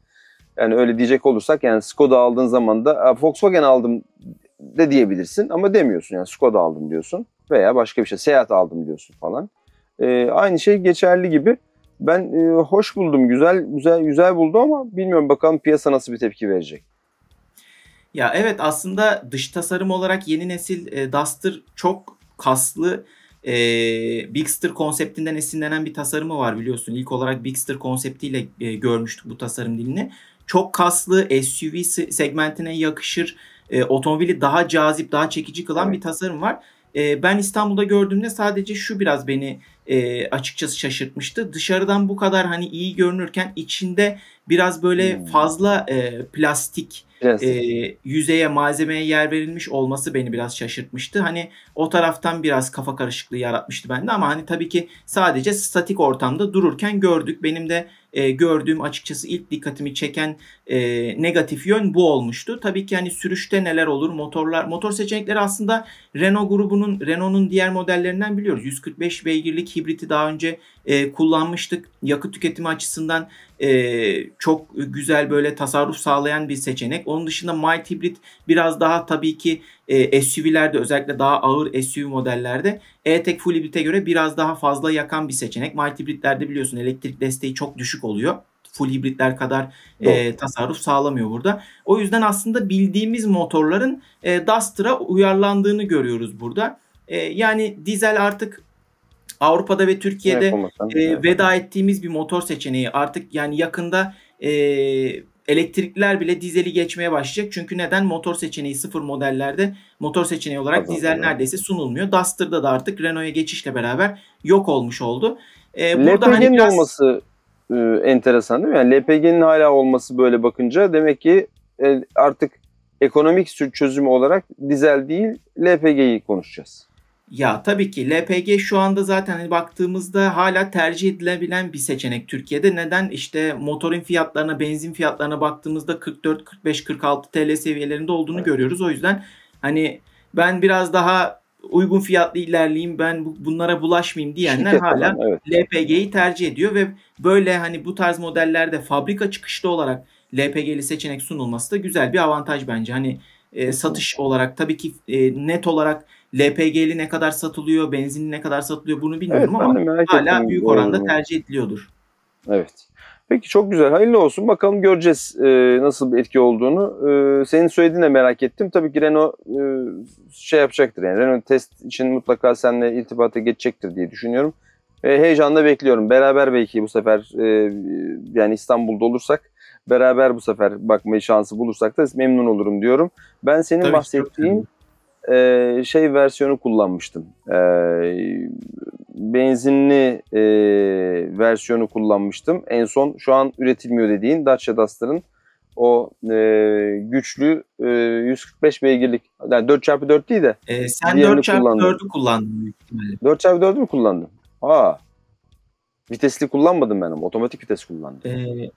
Yani öyle diyecek olursak yani Skoda aldığın zaman da Volkswagen aldım de diyebilirsin ama demiyorsun yani Skoda aldım diyorsun veya başka bir şey Seat aldım diyorsun falan. E, aynı şey geçerli gibi. Ben e, hoş buldum, güzel güzel güzel buldu ama bilmiyorum bakalım piyasa nasıl bir tepki verecek. Ya evet aslında dış tasarım olarak yeni nesil e, Duster çok kaslı e, Bigster konseptinden esinlenen bir tasarımı var biliyorsun. İlk olarak Bigster konseptiyle e, görmüştük bu tasarım dilini. Çok kaslı SUV segmentine yakışır, e, otomobili daha cazip, daha çekici kılan evet. bir tasarım var. E, ben İstanbul'da gördüğümde sadece şu biraz beni e, açıkçası şaşırtmıştı. Dışarıdan bu kadar hani iyi görünürken içinde biraz böyle hmm. fazla e, plastik e, yüzeye malzemeye yer verilmiş olması beni biraz şaşırtmıştı. Hani o taraftan biraz kafa karışıklığı yaratmıştı bende ama hani tabii ki sadece statik ortamda dururken gördük. Benim de e, gördüğüm açıkçası ilk dikkatimi çeken e, negatif yön bu olmuştu. Tabii ki hani sürüşte neler olur motorlar motor seçenekleri aslında Renault grubunun Renault'un diğer modellerinden biliyoruz. 145 beygirlik hibriti daha önce e, kullanmıştık. Yakıt tüketimi açısından e, çok güzel böyle tasarruf sağlayan bir seçenek. Onun dışında mild hybrid biraz daha tabii ki e, SUV'lerde özellikle daha ağır SUV modellerde E-Tech full hybrid'e göre biraz daha fazla yakan bir seçenek. Mild hybridlerde biliyorsun elektrik desteği çok düşük oluyor full hibritler kadar e, tasarruf sağlamıyor burada. O yüzden aslında bildiğimiz motorların e, Duster'a uyarlandığını görüyoruz burada. E, yani dizel artık Avrupa'da ve Türkiye'de e, veda ettiğimiz bir motor seçeneği. Artık yani yakında e, elektrikliler bile dizeli geçmeye başlayacak. Çünkü neden? Motor seçeneği sıfır modellerde motor seçeneği olarak Tabii dizel yani. neredeyse sunulmuyor. Duster'da da artık Renault'a geçişle beraber yok olmuş oldu. E, burada LPG'nin hani biraz... olması e, enteresan değil mi? Yani LPG'nin hala olması böyle bakınca demek ki e, artık ekonomik çözümü olarak dizel değil LPG'yi konuşacağız. Ya tabii ki LPG şu anda zaten hani baktığımızda hala tercih edilebilen bir seçenek Türkiye'de. Neden? işte motorun fiyatlarına, benzin fiyatlarına baktığımızda 44, 45, 46 TL seviyelerinde olduğunu evet. görüyoruz. O yüzden hani ben biraz daha uygun fiyatlı ilerleyeyim, ben bunlara bulaşmayayım diyenler Şirket hala evet. LPG'yi tercih ediyor ve böyle hani bu tarz modellerde fabrika çıkışlı olarak LPG'li seçenek sunulması da güzel bir avantaj bence. Hani e, satış olarak tabii ki e, net olarak LPG'li ne kadar satılıyor, benzinli ne kadar satılıyor bunu bilmiyorum evet, ama hala büyük oranda yani. tercih ediliyordur. Evet. Peki çok güzel. Hayırlı olsun. Bakalım göreceğiz e, nasıl bir etki olduğunu. E, senin söylediğine merak ettim. Tabii ki Renault e, şey yapacaktır. Yani Renault test için mutlaka seninle irtibata geçecektir diye düşünüyorum. E, heyecanla bekliyorum. Beraber belki bu sefer e, yani İstanbul'da olursak beraber bu sefer bakmayı şansı bulursak da memnun olurum diyorum. Ben senin Tabii bahsettiğin e, şey versiyonu kullanmıştım. E, benzinli e, versiyonu kullanmıştım. En son şu an üretilmiyor dediğin Dacia Duster'ın o e, güçlü e, 145 beygirlik yani 4x4 değil de. E, sen 4x4'ü kullandın. 4x4'ü mü kullandın? Aa. Vitesli kullanmadım benim. Otomatik vites kullandım. Ee,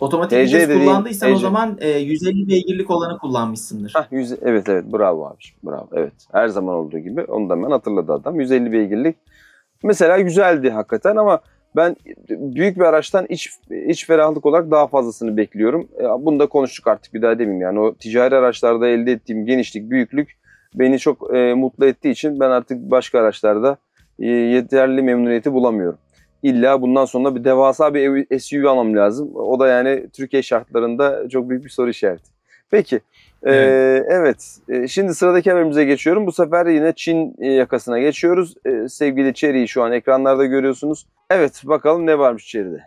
Otomatik TC e vites kullandıysan TC. o e zaman e, 150 beygirlik olanı kullanmışsındır. Hah, 100, evet evet bravo abi. Bravo evet. Her zaman olduğu gibi onu da hemen hatırladı adam. 150 beygirlik mesela güzeldi hakikaten ama ben büyük bir araçtan iç, iç ferahlık olarak daha fazlasını bekliyorum. E, bunu da konuştuk artık bir daha demeyeyim. Yani o ticari araçlarda elde ettiğim genişlik, büyüklük beni çok e, mutlu ettiği için ben artık başka araçlarda e, yeterli memnuniyeti bulamıyorum. İlla bundan sonra bir devasa bir SUV almam lazım. O da yani Türkiye şartlarında çok büyük bir soru işareti. Peki. E, evet. Ee, evet. E, şimdi sıradaki haberimize geçiyorum. Bu sefer yine Çin e, yakasına geçiyoruz. Ee, sevgili Çeri'yi şu an ekranlarda görüyorsunuz. Evet bakalım ne varmış Çeri'de.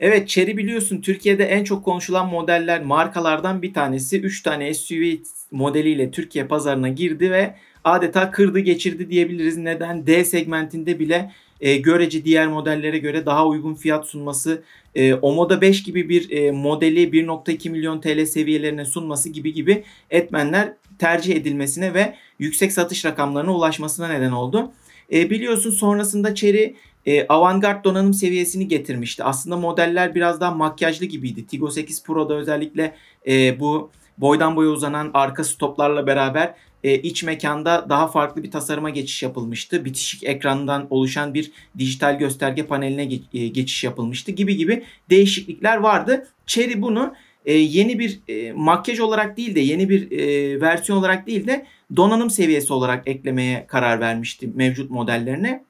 Evet Chery biliyorsun Türkiye'de en çok konuşulan modeller markalardan bir tanesi. 3 tane SUV modeliyle Türkiye pazarına girdi ve adeta kırdı geçirdi diyebiliriz. Neden? D segmentinde bile e, görece diğer modellere göre daha uygun fiyat sunması, e, Omoda 5 gibi bir e, modeli 1.2 milyon TL seviyelerine sunması gibi gibi etmenler tercih edilmesine ve yüksek satış rakamlarına ulaşmasına neden oldu. E, biliyorsun sonrasında Cherry e, avantgard donanım seviyesini getirmişti. Aslında modeller biraz daha makyajlı gibiydi. Tigo 8 Pro'da özellikle e, bu boydan boya uzanan arka stoplarla beraber e, iç mekanda daha farklı bir tasarıma geçiş yapılmıştı. Bitişik ekrandan oluşan bir dijital gösterge paneline geç, e, geçiş yapılmıştı gibi gibi değişiklikler vardı. Cherry bunu e, yeni bir e, makyaj olarak değil de yeni bir e, versiyon olarak değil de donanım seviyesi olarak eklemeye karar vermişti mevcut modellerine.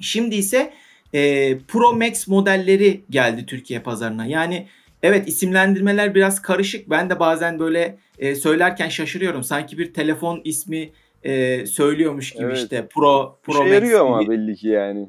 Şimdi ise e, Pro Max modelleri geldi Türkiye pazarına. Yani Evet isimlendirmeler biraz karışık. Ben de bazen böyle e, söylerken şaşırıyorum. Sanki bir telefon ismi e, söylüyormuş gibi evet. işte Pro Pro Max. yarıyor ama belli ki yani.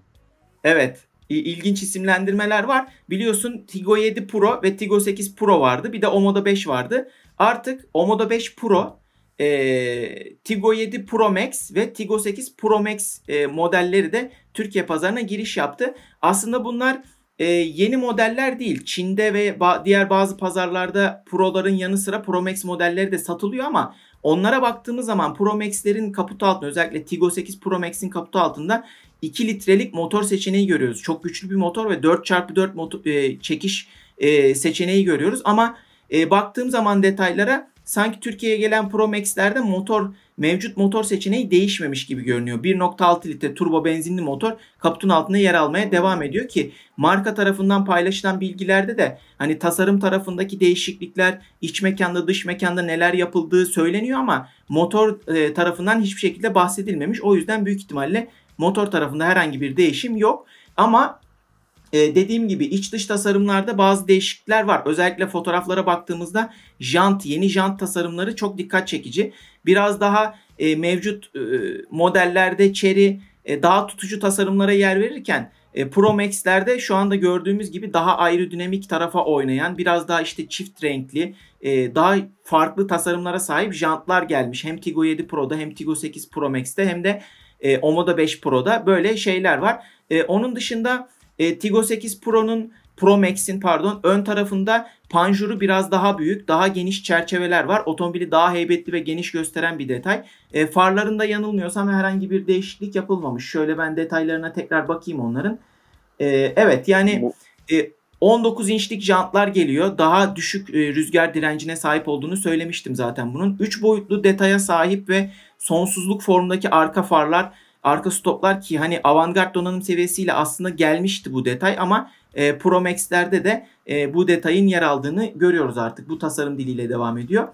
Evet. İlginç isimlendirmeler var. Biliyorsun Tigo 7 Pro ve Tigo 8 Pro vardı. Bir de Omoda 5 vardı. Artık Omoda 5 Pro, e, Tigo 7 Pro Max ve Tigo 8 Pro Max e, modelleri de Türkiye pazarına giriş yaptı. Aslında bunlar e, yeni modeller değil. Çin'de ve ba- diğer bazı pazarlarda Pro'ların yanı sıra Pro Max modelleri de satılıyor ama onlara baktığımız zaman Pro Max'lerin kaputu altında özellikle Tigo 8 Pro Max'in kaputu altında 2 litrelik motor seçeneği görüyoruz. Çok güçlü bir motor ve 4x4 motor, e, çekiş e, seçeneği görüyoruz ama e, baktığım zaman detaylara sanki Türkiye'ye gelen Pro Max'lerde motor mevcut motor seçeneği değişmemiş gibi görünüyor. 1.6 litre turbo benzinli motor kaputun altında yer almaya devam ediyor ki marka tarafından paylaşılan bilgilerde de hani tasarım tarafındaki değişiklikler, iç mekanda, dış mekanda neler yapıldığı söyleniyor ama motor e, tarafından hiçbir şekilde bahsedilmemiş. O yüzden büyük ihtimalle motor tarafında herhangi bir değişim yok. Ama e, dediğim gibi iç dış tasarımlarda bazı değişiklikler var. Özellikle fotoğraflara baktığımızda jant, yeni jant tasarımları çok dikkat çekici. Biraz daha e, mevcut e, modellerde çeri e, daha tutucu tasarımlara yer verirken e, Pro Max'lerde şu anda gördüğümüz gibi daha ayrı dinamik tarafa oynayan, biraz daha işte çift renkli, e, daha farklı tasarımlara sahip jantlar gelmiş. Hem tigo 7 Pro'da hem tigo 8 Pro Max'te hem de e, Omoda 5 Pro'da böyle şeyler var. E, onun dışında e, Tigo 8 Pro'nun Pro Max'in pardon ön tarafında panjuru biraz daha büyük, daha geniş çerçeveler var. Otomobili daha heybetli ve geniş gösteren bir detay. E, farlarında yanılmıyorsam herhangi bir değişiklik yapılmamış. Şöyle ben detaylarına tekrar bakayım onların. E, evet yani e, 19 inçlik jantlar geliyor. Daha düşük e, rüzgar direncine sahip olduğunu söylemiştim zaten bunun. 3 boyutlu detaya sahip ve sonsuzluk formundaki arka farlar arka stoplar ki hani avantgard donanım seviyesiyle aslında gelmişti bu detay ama e, Pro Max'lerde de e, bu detayın yer aldığını görüyoruz artık. Bu tasarım diliyle devam ediyor.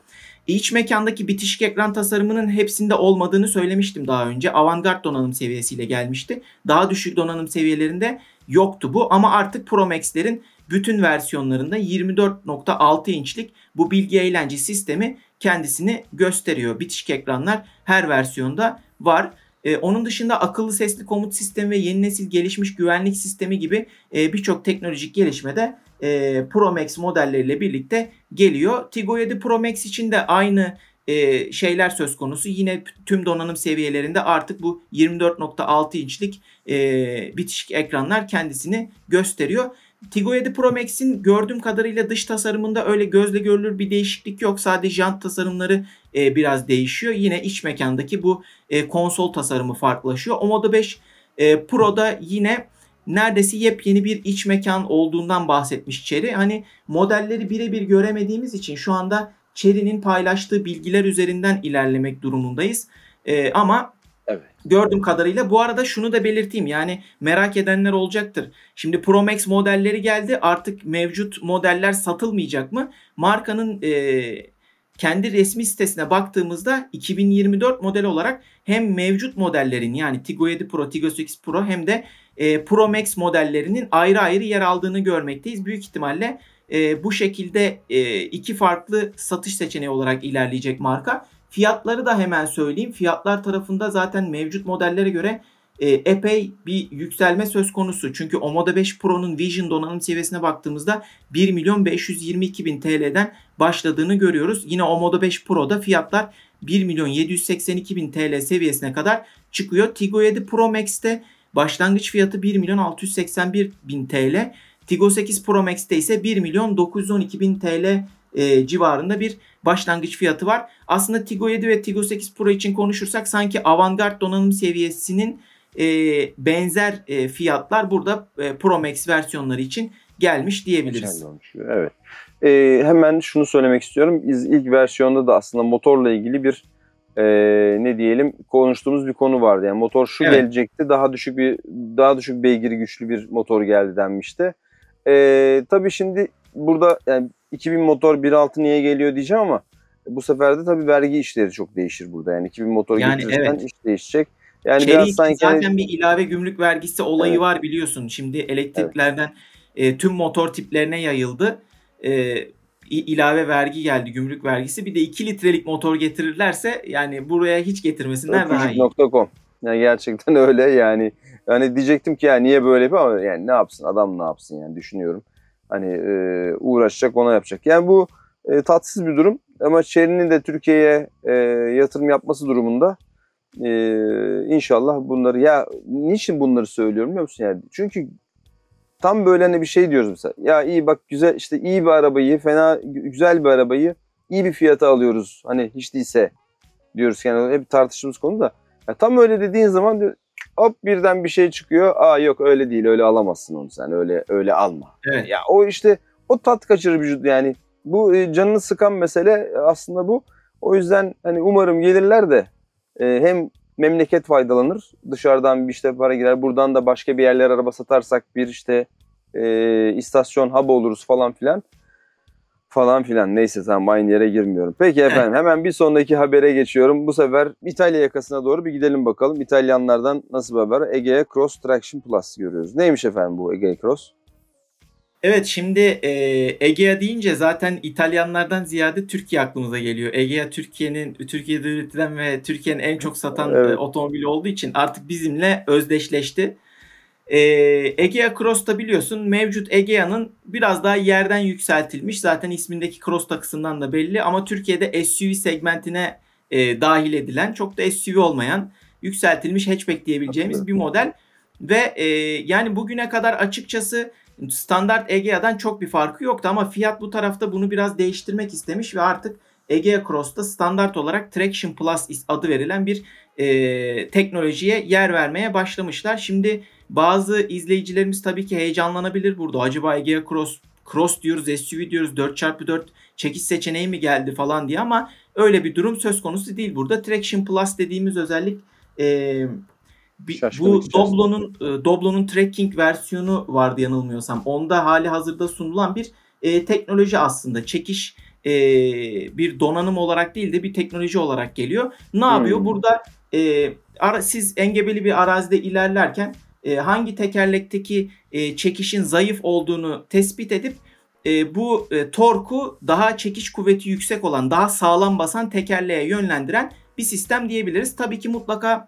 İç mekandaki bitişik ekran tasarımının hepsinde olmadığını söylemiştim daha önce. Avantgard donanım seviyesiyle gelmişti. Daha düşük donanım seviyelerinde yoktu bu ama artık Pro Max'lerin bütün versiyonlarında 24.6 inçlik bu bilgi eğlence sistemi kendisini gösteriyor. Bitişik ekranlar her versiyonda var. E, onun dışında akıllı sesli komut sistemi ve yeni nesil gelişmiş güvenlik sistemi gibi e, birçok teknolojik gelişme de e, Pro Max modelleriyle birlikte geliyor. Tigo 7 Pro Max için de aynı e, şeyler söz konusu. Yine tüm donanım seviyelerinde artık bu 24.6 inçlik e, bitişik ekranlar kendisini gösteriyor. Tigo 7 Pro Max'in gördüğüm kadarıyla dış tasarımında öyle gözle görülür bir değişiklik yok. Sadece jant tasarımları e, biraz değişiyor. Yine iç mekandaki bu e, konsol tasarımı farklılaşıyor. Omoda 5 e, Pro'da yine neredeyse yepyeni bir iç mekan olduğundan bahsetmiş Cherry. Hani modelleri birebir göremediğimiz için şu anda Cherry'nin paylaştığı bilgiler üzerinden ilerlemek durumundayız. E, ama Evet. Gördüğüm kadarıyla. Bu arada şunu da belirteyim. Yani merak edenler olacaktır. Şimdi Pro Max modelleri geldi. Artık mevcut modeller satılmayacak mı? Markanın e, kendi resmi sitesine baktığımızda 2024 model olarak hem mevcut modellerin yani Tigo 7 Pro, Tigo 8 Pro hem de e, Pro Max modellerinin ayrı ayrı yer aldığını görmekteyiz. Büyük ihtimalle e, bu şekilde e, iki farklı satış seçeneği olarak ilerleyecek marka. Fiyatları da hemen söyleyeyim. Fiyatlar tarafında zaten mevcut modellere göre e, epey bir yükselme söz konusu. Çünkü Omoda 5 Pro'nun Vision donanım seviyesine baktığımızda 1 milyon 522 bin TL'den başladığını görüyoruz. Yine Omoda 5 Pro'da fiyatlar 1 milyon 782 bin TL seviyesine kadar çıkıyor. Tigo 7 Pro Max'te başlangıç fiyatı 1 milyon 681 bin TL. Tigo 8 Pro Max'te ise 1 milyon 912 bin TL e, civarında bir başlangıç fiyatı var. Aslında Tigo 7 ve Tigo 8 Pro için konuşursak sanki avantgard donanım seviyesinin e, benzer e, fiyatlar burada e, Pro Max versiyonları için gelmiş diyebiliriz. Evet. E, hemen şunu söylemek istiyorum. Biz ilk versiyonda da aslında motorla ilgili bir e, ne diyelim konuştuğumuz bir konu vardı. Yani motor şu evet. gelecekti. Daha düşük bir daha düşük beygiri güçlü bir motor geldi denmişti. E, tabii şimdi burada yani 2000 motor 1.6 niye geliyor diyeceğim ama bu sefer de tabii vergi işleri çok değişir burada. Yani 2000 motor yani evet. iş değişecek. Yani Çelik, biraz sanki zaten hani... bir ilave gümrük vergisi olayı evet. var biliyorsun. Şimdi elektriklerden evet. e, tüm motor tiplerine yayıldı. E, ilave vergi geldi gümrük vergisi. Bir de 2 litrelik motor getirirlerse yani buraya hiç getirmesinden daha iyi. .com. Yani gerçekten öyle yani. Hani diyecektim ki ya niye böyle bir ama yani ne yapsın adam ne yapsın yani düşünüyorum. Hani e, uğraşacak ona yapacak. Yani bu e, tatsız bir durum ama Çerin'in de Türkiye'ye e, yatırım yapması durumunda e, inşallah bunları ya niçin bunları söylüyorum biliyor musun yani? Çünkü tam böyle hani bir şey diyoruz mesela. Ya iyi bak güzel işte iyi bir arabayı, fena güzel bir arabayı iyi bir fiyata alıyoruz. Hani hiç değilse diyoruz yani hep tartıştığımız konu da. Ya tam öyle dediğin zaman hop birden bir şey çıkıyor. Aa yok öyle değil öyle alamazsın onu sen öyle öyle alma. Evet. Ya o işte o tat kaçırır vücut yani. Bu e, canını sıkan mesele e, aslında bu. O yüzden hani umarım gelirler de e, hem memleket faydalanır. Dışarıdan bir işte para girer. Buradan da başka bir yerlere araba satarsak bir işte e, istasyon hub oluruz falan filan falan filan. Neyse tamam aynı yere girmiyorum. Peki efendim hemen bir sonraki habere geçiyorum. Bu sefer İtalya yakasına doğru bir gidelim bakalım. İtalyanlardan nasıl bir haber? Egea Cross Traction Plus görüyoruz. Neymiş efendim bu Ege Cross? Evet şimdi e, Egea deyince zaten İtalyanlardan ziyade Türkiye aklımıza geliyor. Egea Türkiye'nin Türkiye'de üretilen ve Türkiye'nin en çok satan e, evet. e, otomobili olduğu için artık bizimle özdeşleşti. E, Egea Cross'ta biliyorsun mevcut Egea'nın biraz daha yerden yükseltilmiş. Zaten ismindeki cross takısından da belli ama Türkiye'de SUV segmentine e, dahil edilen çok da SUV olmayan yükseltilmiş hatchback diyebileceğimiz bir model. Ve e, yani bugüne kadar açıkçası standart Egea'dan çok bir farkı yoktu ama fiyat bu tarafta bunu biraz değiştirmek istemiş ve artık Egea Cross'ta standart olarak Traction Plus adı verilen bir e, teknolojiye yer vermeye başlamışlar. Şimdi bazı izleyicilerimiz tabii ki heyecanlanabilir burada. Acaba Egea Cross cross diyoruz, SUV diyoruz, 4x4 çekiş seçeneği mi geldi falan diye ama öyle bir durum söz konusu değil. Burada Traction Plus dediğimiz özellik e, bir, bu Doblo'nun e, Doblo'nun tracking versiyonu vardı yanılmıyorsam. Onda hali hazırda sunulan bir e, teknoloji aslında. Çekiş e, bir donanım olarak değil de bir teknoloji olarak geliyor. Ne hmm. yapıyor? Burada e, ara, siz engebeli bir arazide ilerlerken e, hangi tekerlekteki e, çekişin zayıf olduğunu tespit edip e, bu e, torku daha çekiş kuvveti yüksek olan, daha sağlam basan tekerleğe yönlendiren bir sistem diyebiliriz. Tabii ki mutlaka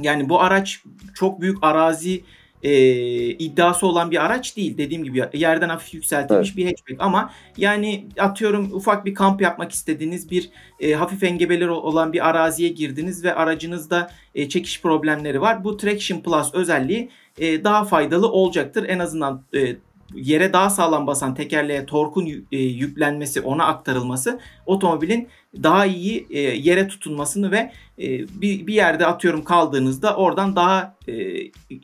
yani bu araç çok büyük arazi e, iddiası olan bir araç değil. Dediğim gibi yerden hafif yükseltilmiş evet. bir hatchback ama yani atıyorum ufak bir kamp yapmak istediğiniz bir e, hafif engebeler olan bir araziye girdiniz ve aracınızda e, çekiş problemleri var. Bu Traction Plus özelliği e, daha faydalı olacaktır. En azından e, yere daha sağlam basan tekerleğe torkun e, yüklenmesi, ona aktarılması otomobilin daha iyi e, yere tutunmasını ve e, bir, bir yerde atıyorum kaldığınızda oradan daha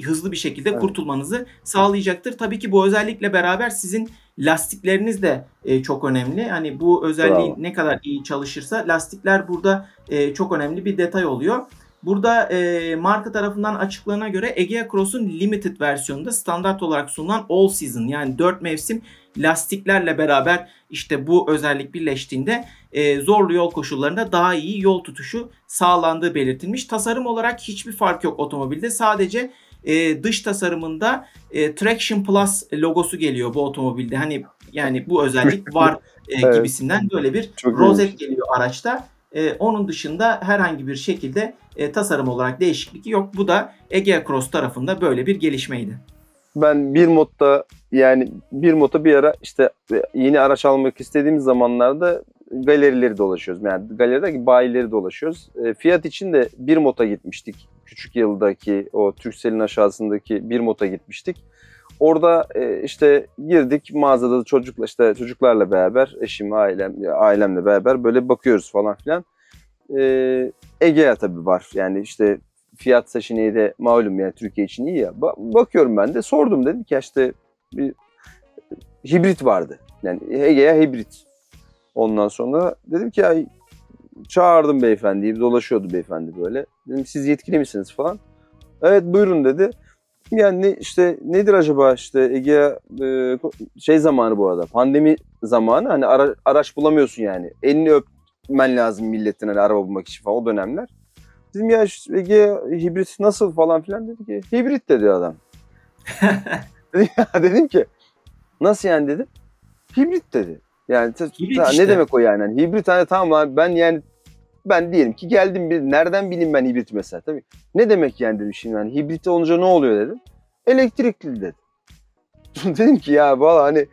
hızlı bir şekilde evet. kurtulmanızı sağlayacaktır. Tabii ki bu özellikle beraber sizin lastikleriniz de çok önemli. Hani bu özelliği Bravo. ne kadar iyi çalışırsa lastikler burada çok önemli bir detay oluyor. Burada e, marka tarafından açıklarına göre Egea Cross'un limited versiyonunda standart olarak sunulan all season yani 4 mevsim lastiklerle beraber işte bu özellik birleştiğinde e, zorlu yol koşullarında daha iyi yol tutuşu sağlandığı belirtilmiş. Tasarım olarak hiçbir fark yok otomobilde sadece e, dış tasarımında e, Traction Plus logosu geliyor bu otomobilde. Hani yani bu özellik var e, evet. gibisinden böyle bir Çok rozet iyi. geliyor araçta. E, onun dışında herhangi bir şekilde e, tasarım olarak değişiklik yok. Bu da Egea Cross tarafında böyle bir gelişmeydi. Ben bir modda yani bir moda bir ara işte e, yeni araç almak istediğimiz zamanlarda galerileri dolaşıyoruz. Yani galerideki bayileri dolaşıyoruz. E, fiyat için de bir mota gitmiştik. Küçük yıldaki o Türksel'in aşağısındaki bir mota gitmiştik. Orada e, işte girdik mağazada da çocukla işte çocuklarla beraber eşim ailem ailemle beraber böyle bakıyoruz falan filan. E, Egea tabii var. Yani işte fiyat seçeneği de malum yani Türkiye için iyi ya. Ba- bakıyorum ben de sordum dedim ki işte bir hibrit vardı. Yani Egea hibrit. Ondan sonra dedim ki ay çağırdım beyefendiyi dolaşıyordu beyefendi böyle. Dedim siz yetkili misiniz falan. Evet buyurun dedi. Yani ne, işte nedir acaba işte Ege e, şey zamanı bu arada pandemi zamanı hani ara, araç bulamıyorsun yani. Elini öpmen lazım milletin hani araba bulmak için falan o dönemler. Dedim ya işte Ege hibrit nasıl falan filan dedi ki hibrit dedi adam. dedim ki nasıl yani dedim. Hibrit dedi. Yani hibrit işte. ne demek o yani? yani hibrit hani tamam ben yani ben diyelim ki geldim bir nereden bileyim ben hibrit mesela tabii. Ne demek yani dedim şimdi hani hibrit olunca ne oluyor dedim. Elektrikli dedi. dedim ki ya valla hani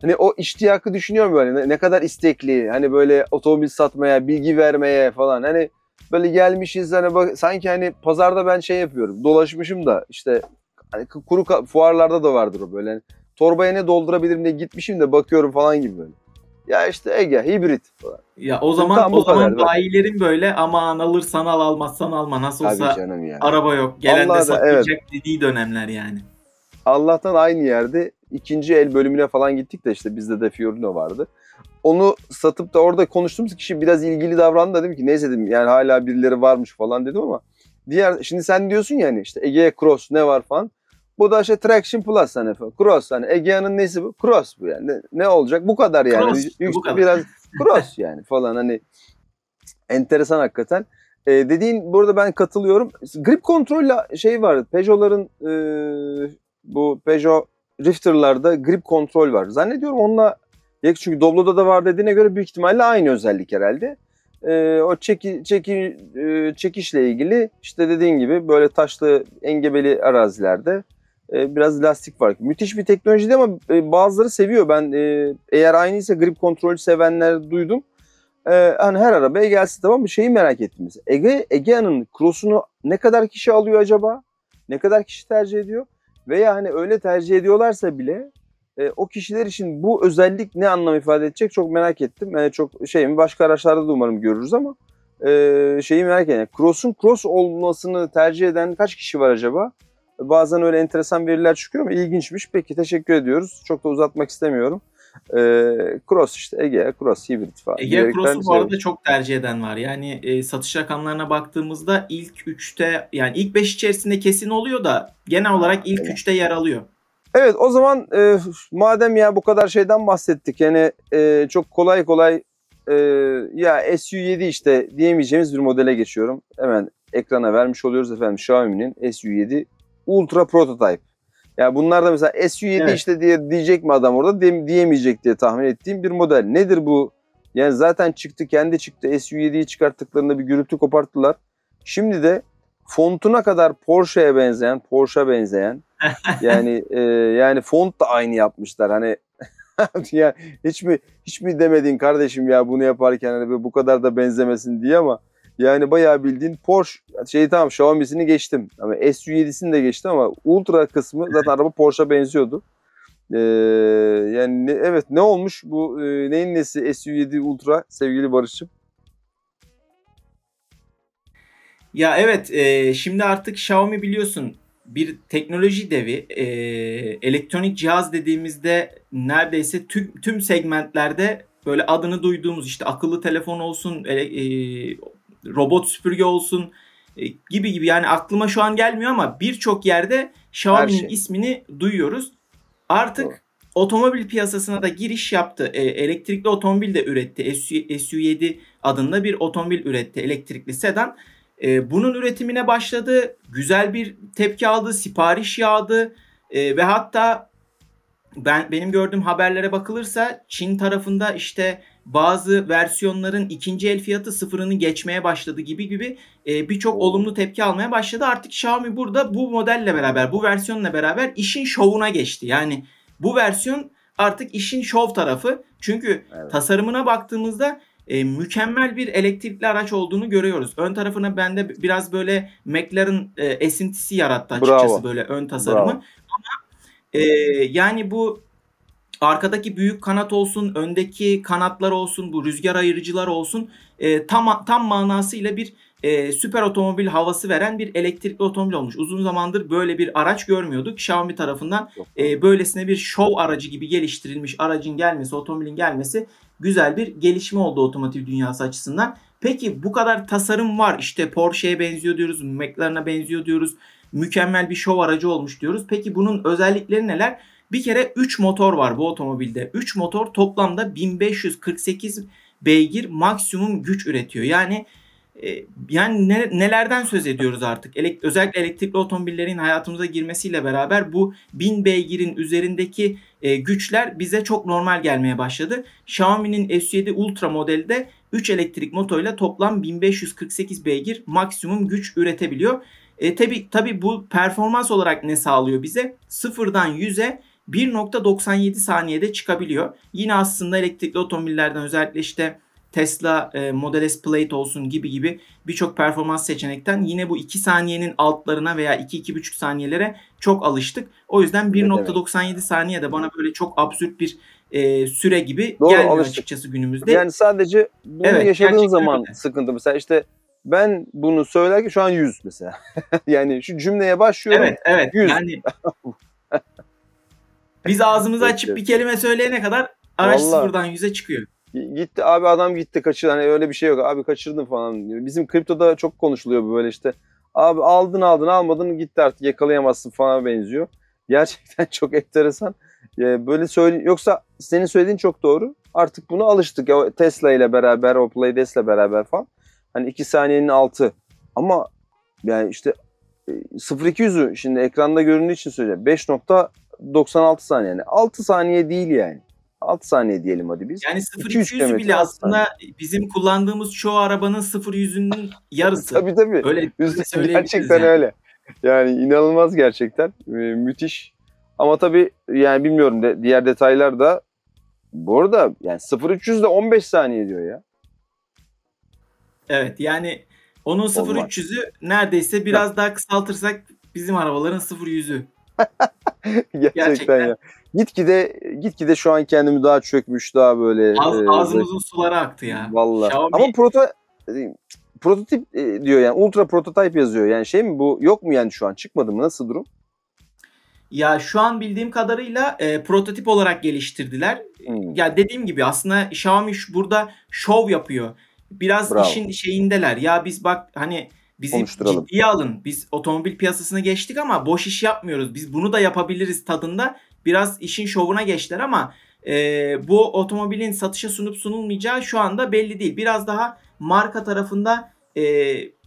hani o iştiyakı düşünüyorum böyle ne, ne kadar istekli hani böyle otomobil satmaya, bilgi vermeye falan hani böyle gelmişiz hani bak, sanki hani pazarda ben şey yapıyorum dolaşmışım da işte hani kuru fuarlarda da vardır o böyle hani, torbaya ne doldurabilirim diye gitmişim de bakıyorum falan gibi böyle. Ya işte Ege hibrit falan. Ya o zaman Tam o zaman bayilerin böyle aman alırsan al almazsan alma nasıl olsa yani. araba yok gelen Allah de satacak evet. dediği dönemler yani. Allah'tan aynı yerde ikinci el bölümüne falan gittik de işte bizde de Fiorino vardı. Onu satıp da orada konuştuğumuz kişi biraz ilgili davrandı da dedim ki neyse dedim yani hala birileri varmış falan dedim ama diğer şimdi sen diyorsun yani işte Ege Cross ne var falan. Bu da işte Traction Plus hani cross hani Egea'nın nesi bu? Cross bu yani. Ne, ne olacak? Bu kadar yani. Cross, Yüksek, bu kadar. Biraz cross yani falan hani enteresan hakikaten. E, dediğin burada ben katılıyorum. Grip kontrolle şey var. Peugeot'ların e, bu Peugeot Rifter'larda grip kontrol var. Zannediyorum onunla çünkü Doblo'da da var dediğine göre büyük ihtimalle aynı özellik herhalde. E, o çeki, çeki, e, çekişle ilgili işte dediğin gibi böyle taşlı engebeli arazilerde e, biraz lastik farkı. Müthiş bir teknoloji değil ama e, bazıları seviyor. Ben e, eğer aynıysa grip kontrolü sevenler duydum. E, hani her arabaya gelsin tamam mı? Şeyi merak ettim mesela. Ege, Egea'nın cross'unu ne kadar kişi alıyor acaba? Ne kadar kişi tercih ediyor? Veya hani öyle tercih ediyorlarsa bile o kişiler için bu özellik ne anlam ifade edecek çok merak ettim. Yani çok şey mi başka araçlarda da umarım görürüz ama şeyi merak ediyorum. Yani cross'un cross olmasını tercih eden kaç kişi var acaba? Bazen öyle enteresan veriler çıkıyor ama ilginçmiş. Peki teşekkür ediyoruz. Çok da uzatmak istemiyorum. E, cross işte Ege, Cross, Hybrid falan. Ege Cross'u bu arada çok tercih eden var. Yani e, satış rakamlarına baktığımızda ilk 3'te yani ilk 5 içerisinde kesin oluyor da genel olarak ilk 3'te evet. yer alıyor. Evet o zaman e, madem ya bu kadar şeyden bahsettik yani e, çok kolay kolay e, ya SU7 işte diyemeyeceğimiz bir modele geçiyorum. Hemen ekrana vermiş oluyoruz efendim Xiaomi'nin SU7 Ultra Prototype. Yani bunlar da mesela SU7 evet. işte diye diyecek mi adam orada diyemeyecek diye tahmin ettiğim bir model. Nedir bu? Yani zaten çıktı kendi çıktı. SU7'yi çıkarttıklarında bir gürültü koparttılar. Şimdi de fontuna kadar Porsche'ye benzeyen, Porsche'a benzeyen yani e, yani font da aynı yapmışlar. Hani ya hiç mi hiç mi demedin kardeşim ya bunu yaparken hani bu kadar da benzemesin diye ama yani bayağı bildiğin Porsche şey tamam Xiaomi'sini geçtim. Ama yani SU7'sini de geçtim ama Ultra kısmı zaten araba Porsche'a benziyordu. Ee, yani ne, evet ne olmuş bu e, neyin nesi SU7 Ultra sevgili Barış'ım? Ya evet e, şimdi artık Xiaomi biliyorsun bir teknoloji devi e, elektronik cihaz dediğimizde neredeyse tüm, tüm segmentlerde böyle adını duyduğumuz işte akıllı telefon olsun e, e, robot süpürge olsun e, gibi gibi yani aklıma şu an gelmiyor ama birçok yerde Xiaomi'nin şey. ismini duyuyoruz. Artık Doğru. otomobil piyasasına da giriş yaptı. E, elektrikli otomobil de üretti. SU7 adında bir otomobil üretti. Elektrikli sedan. E, bunun üretimine başladı. Güzel bir tepki aldı. Sipariş yağdı. E, ve hatta ben benim gördüğüm haberlere bakılırsa Çin tarafında işte bazı versiyonların ikinci el fiyatı sıfırını geçmeye başladı gibi gibi e, birçok olumlu tepki almaya başladı. Artık Xiaomi burada bu modelle beraber, bu versiyonla beraber işin şovuna geçti. Yani bu versiyon artık işin şov tarafı. Çünkü evet. tasarımına baktığımızda e, mükemmel bir elektrikli araç olduğunu görüyoruz. Ön tarafına bende biraz böyle McLaren e, esintisi yarattı açıkçası Bravo. böyle ön tasarımı. Bravo. Ama e, yani bu arkadaki büyük kanat olsun, öndeki kanatlar olsun, bu rüzgar ayırıcılar olsun e, tam tam manasıyla bir e, süper otomobil havası veren bir elektrikli otomobil olmuş. Uzun zamandır böyle bir araç görmüyorduk. Xiaomi tarafından e, böylesine bir şov aracı gibi geliştirilmiş aracın gelmesi, otomobilin gelmesi güzel bir gelişme oldu otomotiv dünyası açısından. Peki bu kadar tasarım var. işte Porsche'ye benziyor diyoruz, McLaren'a benziyor diyoruz. Mükemmel bir şov aracı olmuş diyoruz. Peki bunun özellikleri neler? Bir kere 3 motor var bu otomobilde. 3 motor toplamda 1548 beygir maksimum güç üretiyor. Yani e, yani ne, nelerden söz ediyoruz artık? Elek, özellikle elektrikli otomobillerin hayatımıza girmesiyle beraber bu 1000 beygirin üzerindeki e, güçler bize çok normal gelmeye başladı. Xiaomi'nin S7 Ultra modelde de 3 elektrik motoruyla toplam 1548 beygir maksimum güç üretebiliyor. E, tabi tabi bu performans olarak ne sağlıyor bize? Sıfırdan 100'e 1.97 saniyede çıkabiliyor. Yine aslında elektrikli otomobillerden özellikle işte Tesla e, Model S Plaid olsun gibi gibi birçok performans seçenekten yine bu 2 saniyenin altlarına veya 2-2,5 saniyelere çok alıştık. O yüzden 1.97 evet, saniye de bana böyle çok absürt bir e, süre gibi Doğru, gelmiyor alıştık. açıkçası günümüzde. Yani sadece bunu evet, yaşadığın zaman öyle. sıkıntı. Mesela işte ben bunu söylerken şu an 100 mesela. yani şu cümleye başlıyorum. Evet, evet. 100. Yani Biz ağzımızı açıp bir kelime söyleyene kadar araç Vallahi. sıfırdan yüze çıkıyor. Gitti abi adam gitti kaçırdı. Hani öyle bir şey yok. Abi kaçırdın falan diyor. Bizim kriptoda çok konuşuluyor böyle işte. Abi aldın aldın almadın gitti artık yakalayamazsın falan benziyor. Gerçekten çok enteresan. Ee, böyle söyle yoksa senin söylediğin çok doğru. Artık buna alıştık. Ya Tesla ile beraber, o Playdes'le beraber falan. Hani iki saniyenin altı. Ama yani işte 0-200'ü e, şimdi ekranda göründüğü için söyleyeceğim. 5 nokta 96 saniye yani. 6 saniye değil yani. 6 saniye diyelim hadi biz. Yani 0-200'ü bile aslında bizim kullandığımız çoğu arabanın 0-100'ünün yarısı. tabii tabii. Öyle, öyle gerçekten yani. öyle. Yani inanılmaz gerçekten. Ee, müthiş. Ama tabii yani bilmiyorum de, diğer detaylar da bu arada yani 0 de 15 saniye diyor ya. Evet yani onun 0-300'ü neredeyse biraz ya. daha kısaltırsak bizim arabaların 0-100'ü. Gerçekten, Gerçekten ya. Gitgide gitgide şu an kendimi daha çökmüş daha böyle. Az, e, ağzımızın e, suları aktı ya. Valla. Xiaomi... Ama proto prototip e, diyor yani ultra prototype yazıyor. Yani şey mi bu yok mu yani şu an çıkmadı mı nasıl durum? Ya şu an bildiğim kadarıyla e, prototip olarak geliştirdiler. Hmm. Ya dediğim gibi aslında Xiaomi burada şov yapıyor. Biraz Bravo. işin şeyindeler. Ya biz bak hani Bizi ciddiye alın. Biz otomobil piyasasına geçtik ama boş iş yapmıyoruz. Biz bunu da yapabiliriz tadında. Biraz işin şovuna geçtiler ama e, bu otomobilin satışa sunup sunulmayacağı şu anda belli değil. Biraz daha marka tarafında e,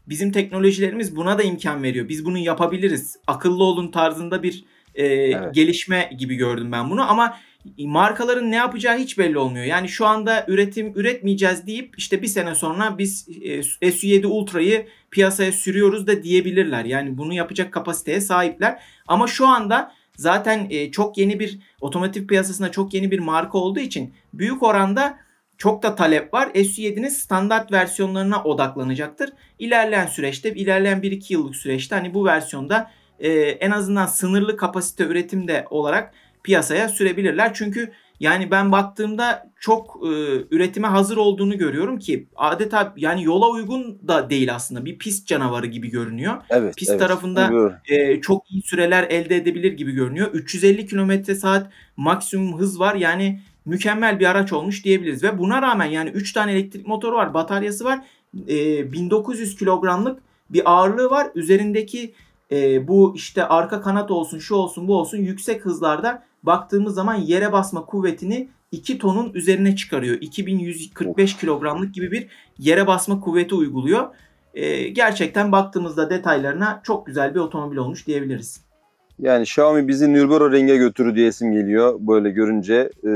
bizim teknolojilerimiz buna da imkan veriyor. Biz bunu yapabiliriz. Akıllı olun tarzında bir e, evet. gelişme gibi gördüm ben bunu ama markaların ne yapacağı hiç belli olmuyor. Yani şu anda üretim üretmeyeceğiz deyip işte bir sene sonra biz e, SU7 Ultra'yı piyasaya sürüyoruz da diyebilirler. Yani bunu yapacak kapasiteye sahipler. Ama şu anda zaten e, çok yeni bir otomotiv piyasasında çok yeni bir marka olduğu için büyük oranda çok da talep var. SU7'nin standart versiyonlarına odaklanacaktır. İlerleyen süreçte, ilerleyen 1-2 yıllık süreçte hani bu versiyonda e, en azından sınırlı kapasite üretimde olarak piyasaya sürebilirler. Çünkü yani ben baktığımda çok e, üretime hazır olduğunu görüyorum ki adeta yani yola uygun da değil aslında. Bir pist canavarı gibi görünüyor. Evet, pist evet, tarafında e, çok iyi süreler elde edebilir gibi görünüyor. 350 km saat maksimum hız var. Yani mükemmel bir araç olmuş diyebiliriz. Ve buna rağmen yani 3 tane elektrik motoru var, bataryası var. E, 1900 kilogramlık bir ağırlığı var. Üzerindeki e, bu işte arka kanat olsun şu olsun bu olsun yüksek hızlarda baktığımız zaman yere basma kuvvetini 2 tonun üzerine çıkarıyor. 2145 kilogramlık gibi bir yere basma kuvveti uyguluyor. E, gerçekten baktığımızda detaylarına çok güzel bir otomobil olmuş diyebiliriz. Yani Xiaomi bizi Nürburgring'e götürü diyesim geliyor böyle görünce. E,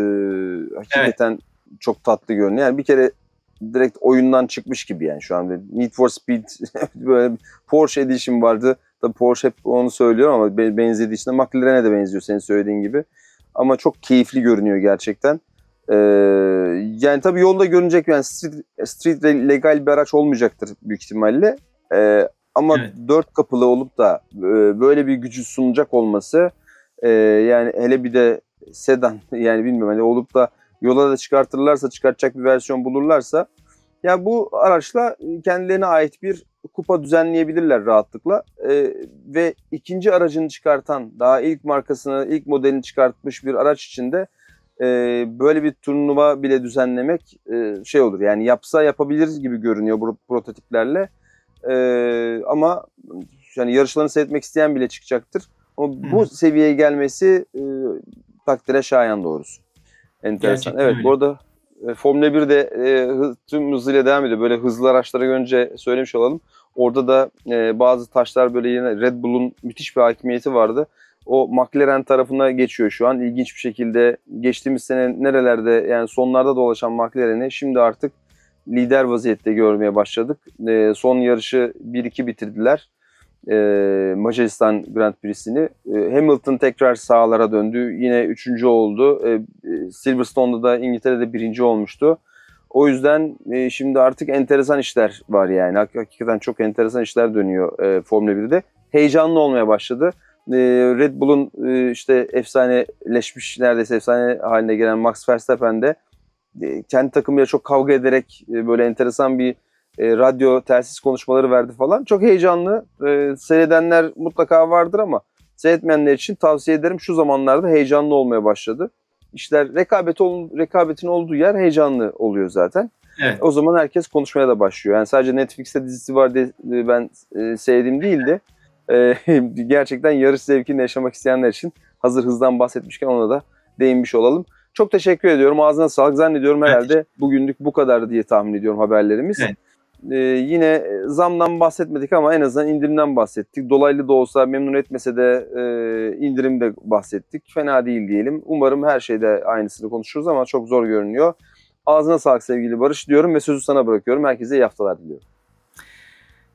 hakikaten evet. çok tatlı görünüyor. Yani bir kere direkt oyundan çıkmış gibi yani şu anda. Need for Speed böyle Porsche Edition vardı. Tabii Porsche hep onu söylüyor ama benzediği için de McLaren'e de benziyor senin söylediğin gibi. Ama çok keyifli görünüyor gerçekten. Ee, yani tabii yolda görünecek yani street, street legal bir araç olmayacaktır büyük ihtimalle. Ee, ama evet. dört kapılı olup da e, böyle bir gücü sunacak olması e, yani hele bir de sedan yani bilmiyorum hani olup da yola da çıkartırlarsa çıkartacak bir versiyon bulurlarsa ya bu araçla kendilerine ait bir kupa düzenleyebilirler rahatlıkla. E, ve ikinci aracını çıkartan, daha ilk markasını, ilk modelini çıkartmış bir araç içinde e, böyle bir turnuva bile düzenlemek e, şey olur. Yani yapsa yapabilir gibi görünüyor bu prototiplerle. E, ama yani yarışlarını seyretmek isteyen bile çıkacaktır. Ama hmm. bu seviyeye gelmesi e, takdire şayan doğrusu. Enteresan. Gerçekten evet öyle. bu arada e, Formula 1 de e, tüm hızıyla devam ediyor. Böyle hızlı araçlara görünce söylemiş olalım. Orada da e, bazı taşlar böyle yine Red Bull'un müthiş bir hakimiyeti vardı. O McLaren tarafına geçiyor şu an. İlginç bir şekilde geçtiğimiz sene nerelerde yani sonlarda dolaşan McLaren'i şimdi artık lider vaziyette görmeye başladık. E, son yarışı 1-2 bitirdiler. E, Macaristan Grand Prix'sini. E, Hamilton tekrar sağlara döndü. Yine üçüncü oldu. E, e Silverstone'da da İngiltere'de birinci olmuştu. O yüzden e, şimdi artık enteresan işler var yani. hakikaten çok enteresan işler dönüyor e, Formula 1'de. Heyecanlı olmaya başladı. E, Red Bull'un e, işte efsaneleşmiş, neredeyse efsane haline gelen Max Verstappen de e, kendi takımıyla çok kavga ederek e, böyle enteresan bir e, radyo telsiz konuşmaları verdi falan. Çok heyecanlı. E, seyredenler mutlaka vardır ama seyretmeyenler için tavsiye ederim şu zamanlarda heyecanlı olmaya başladı işler rekabet ol, rekabetin olduğu yer heyecanlı oluyor zaten. Evet. O zaman herkes konuşmaya da başlıyor. Yani sadece Netflix'te dizisi var diye e, ben e, sevdim değil de e, gerçekten yarış zevkini yaşamak isteyenler için hazır hızdan bahsetmişken ona da değinmiş olalım. Çok teşekkür ediyorum. Ağzına sağlık. Zannediyorum herhalde evet. bugünlük bu kadar diye tahmin ediyorum haberlerimiz. Evet. Ee, yine e, zamdan bahsetmedik ama en azından indirimden bahsettik. Dolaylı da olsa memnun etmese de e, indirimde bahsettik. Fena değil diyelim. Umarım her şeyde aynısını konuşuruz ama çok zor görünüyor. Ağzına sağlık sevgili Barış diyorum ve sözü sana bırakıyorum. Herkese iyi haftalar diliyorum.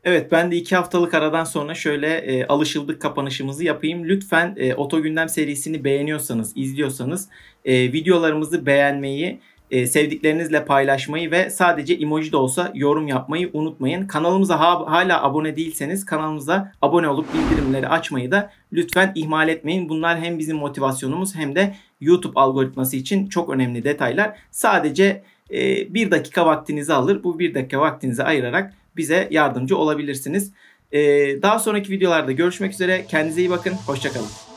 Evet ben de iki haftalık aradan sonra şöyle e, alışıldık kapanışımızı yapayım. Lütfen e, Otogündem serisini beğeniyorsanız, izliyorsanız e, videolarımızı beğenmeyi, e, sevdiklerinizle paylaşmayı ve sadece emoji de olsa yorum yapmayı unutmayın. Kanalımıza ha, hala abone değilseniz kanalımıza abone olup bildirimleri açmayı da lütfen ihmal etmeyin. Bunlar hem bizim motivasyonumuz hem de YouTube algoritması için çok önemli detaylar. Sadece e, bir dakika vaktinizi alır. Bu bir dakika vaktinizi ayırarak bize yardımcı olabilirsiniz. Ee, daha sonraki videolarda görüşmek üzere. Kendinize iyi bakın. Hoşçakalın.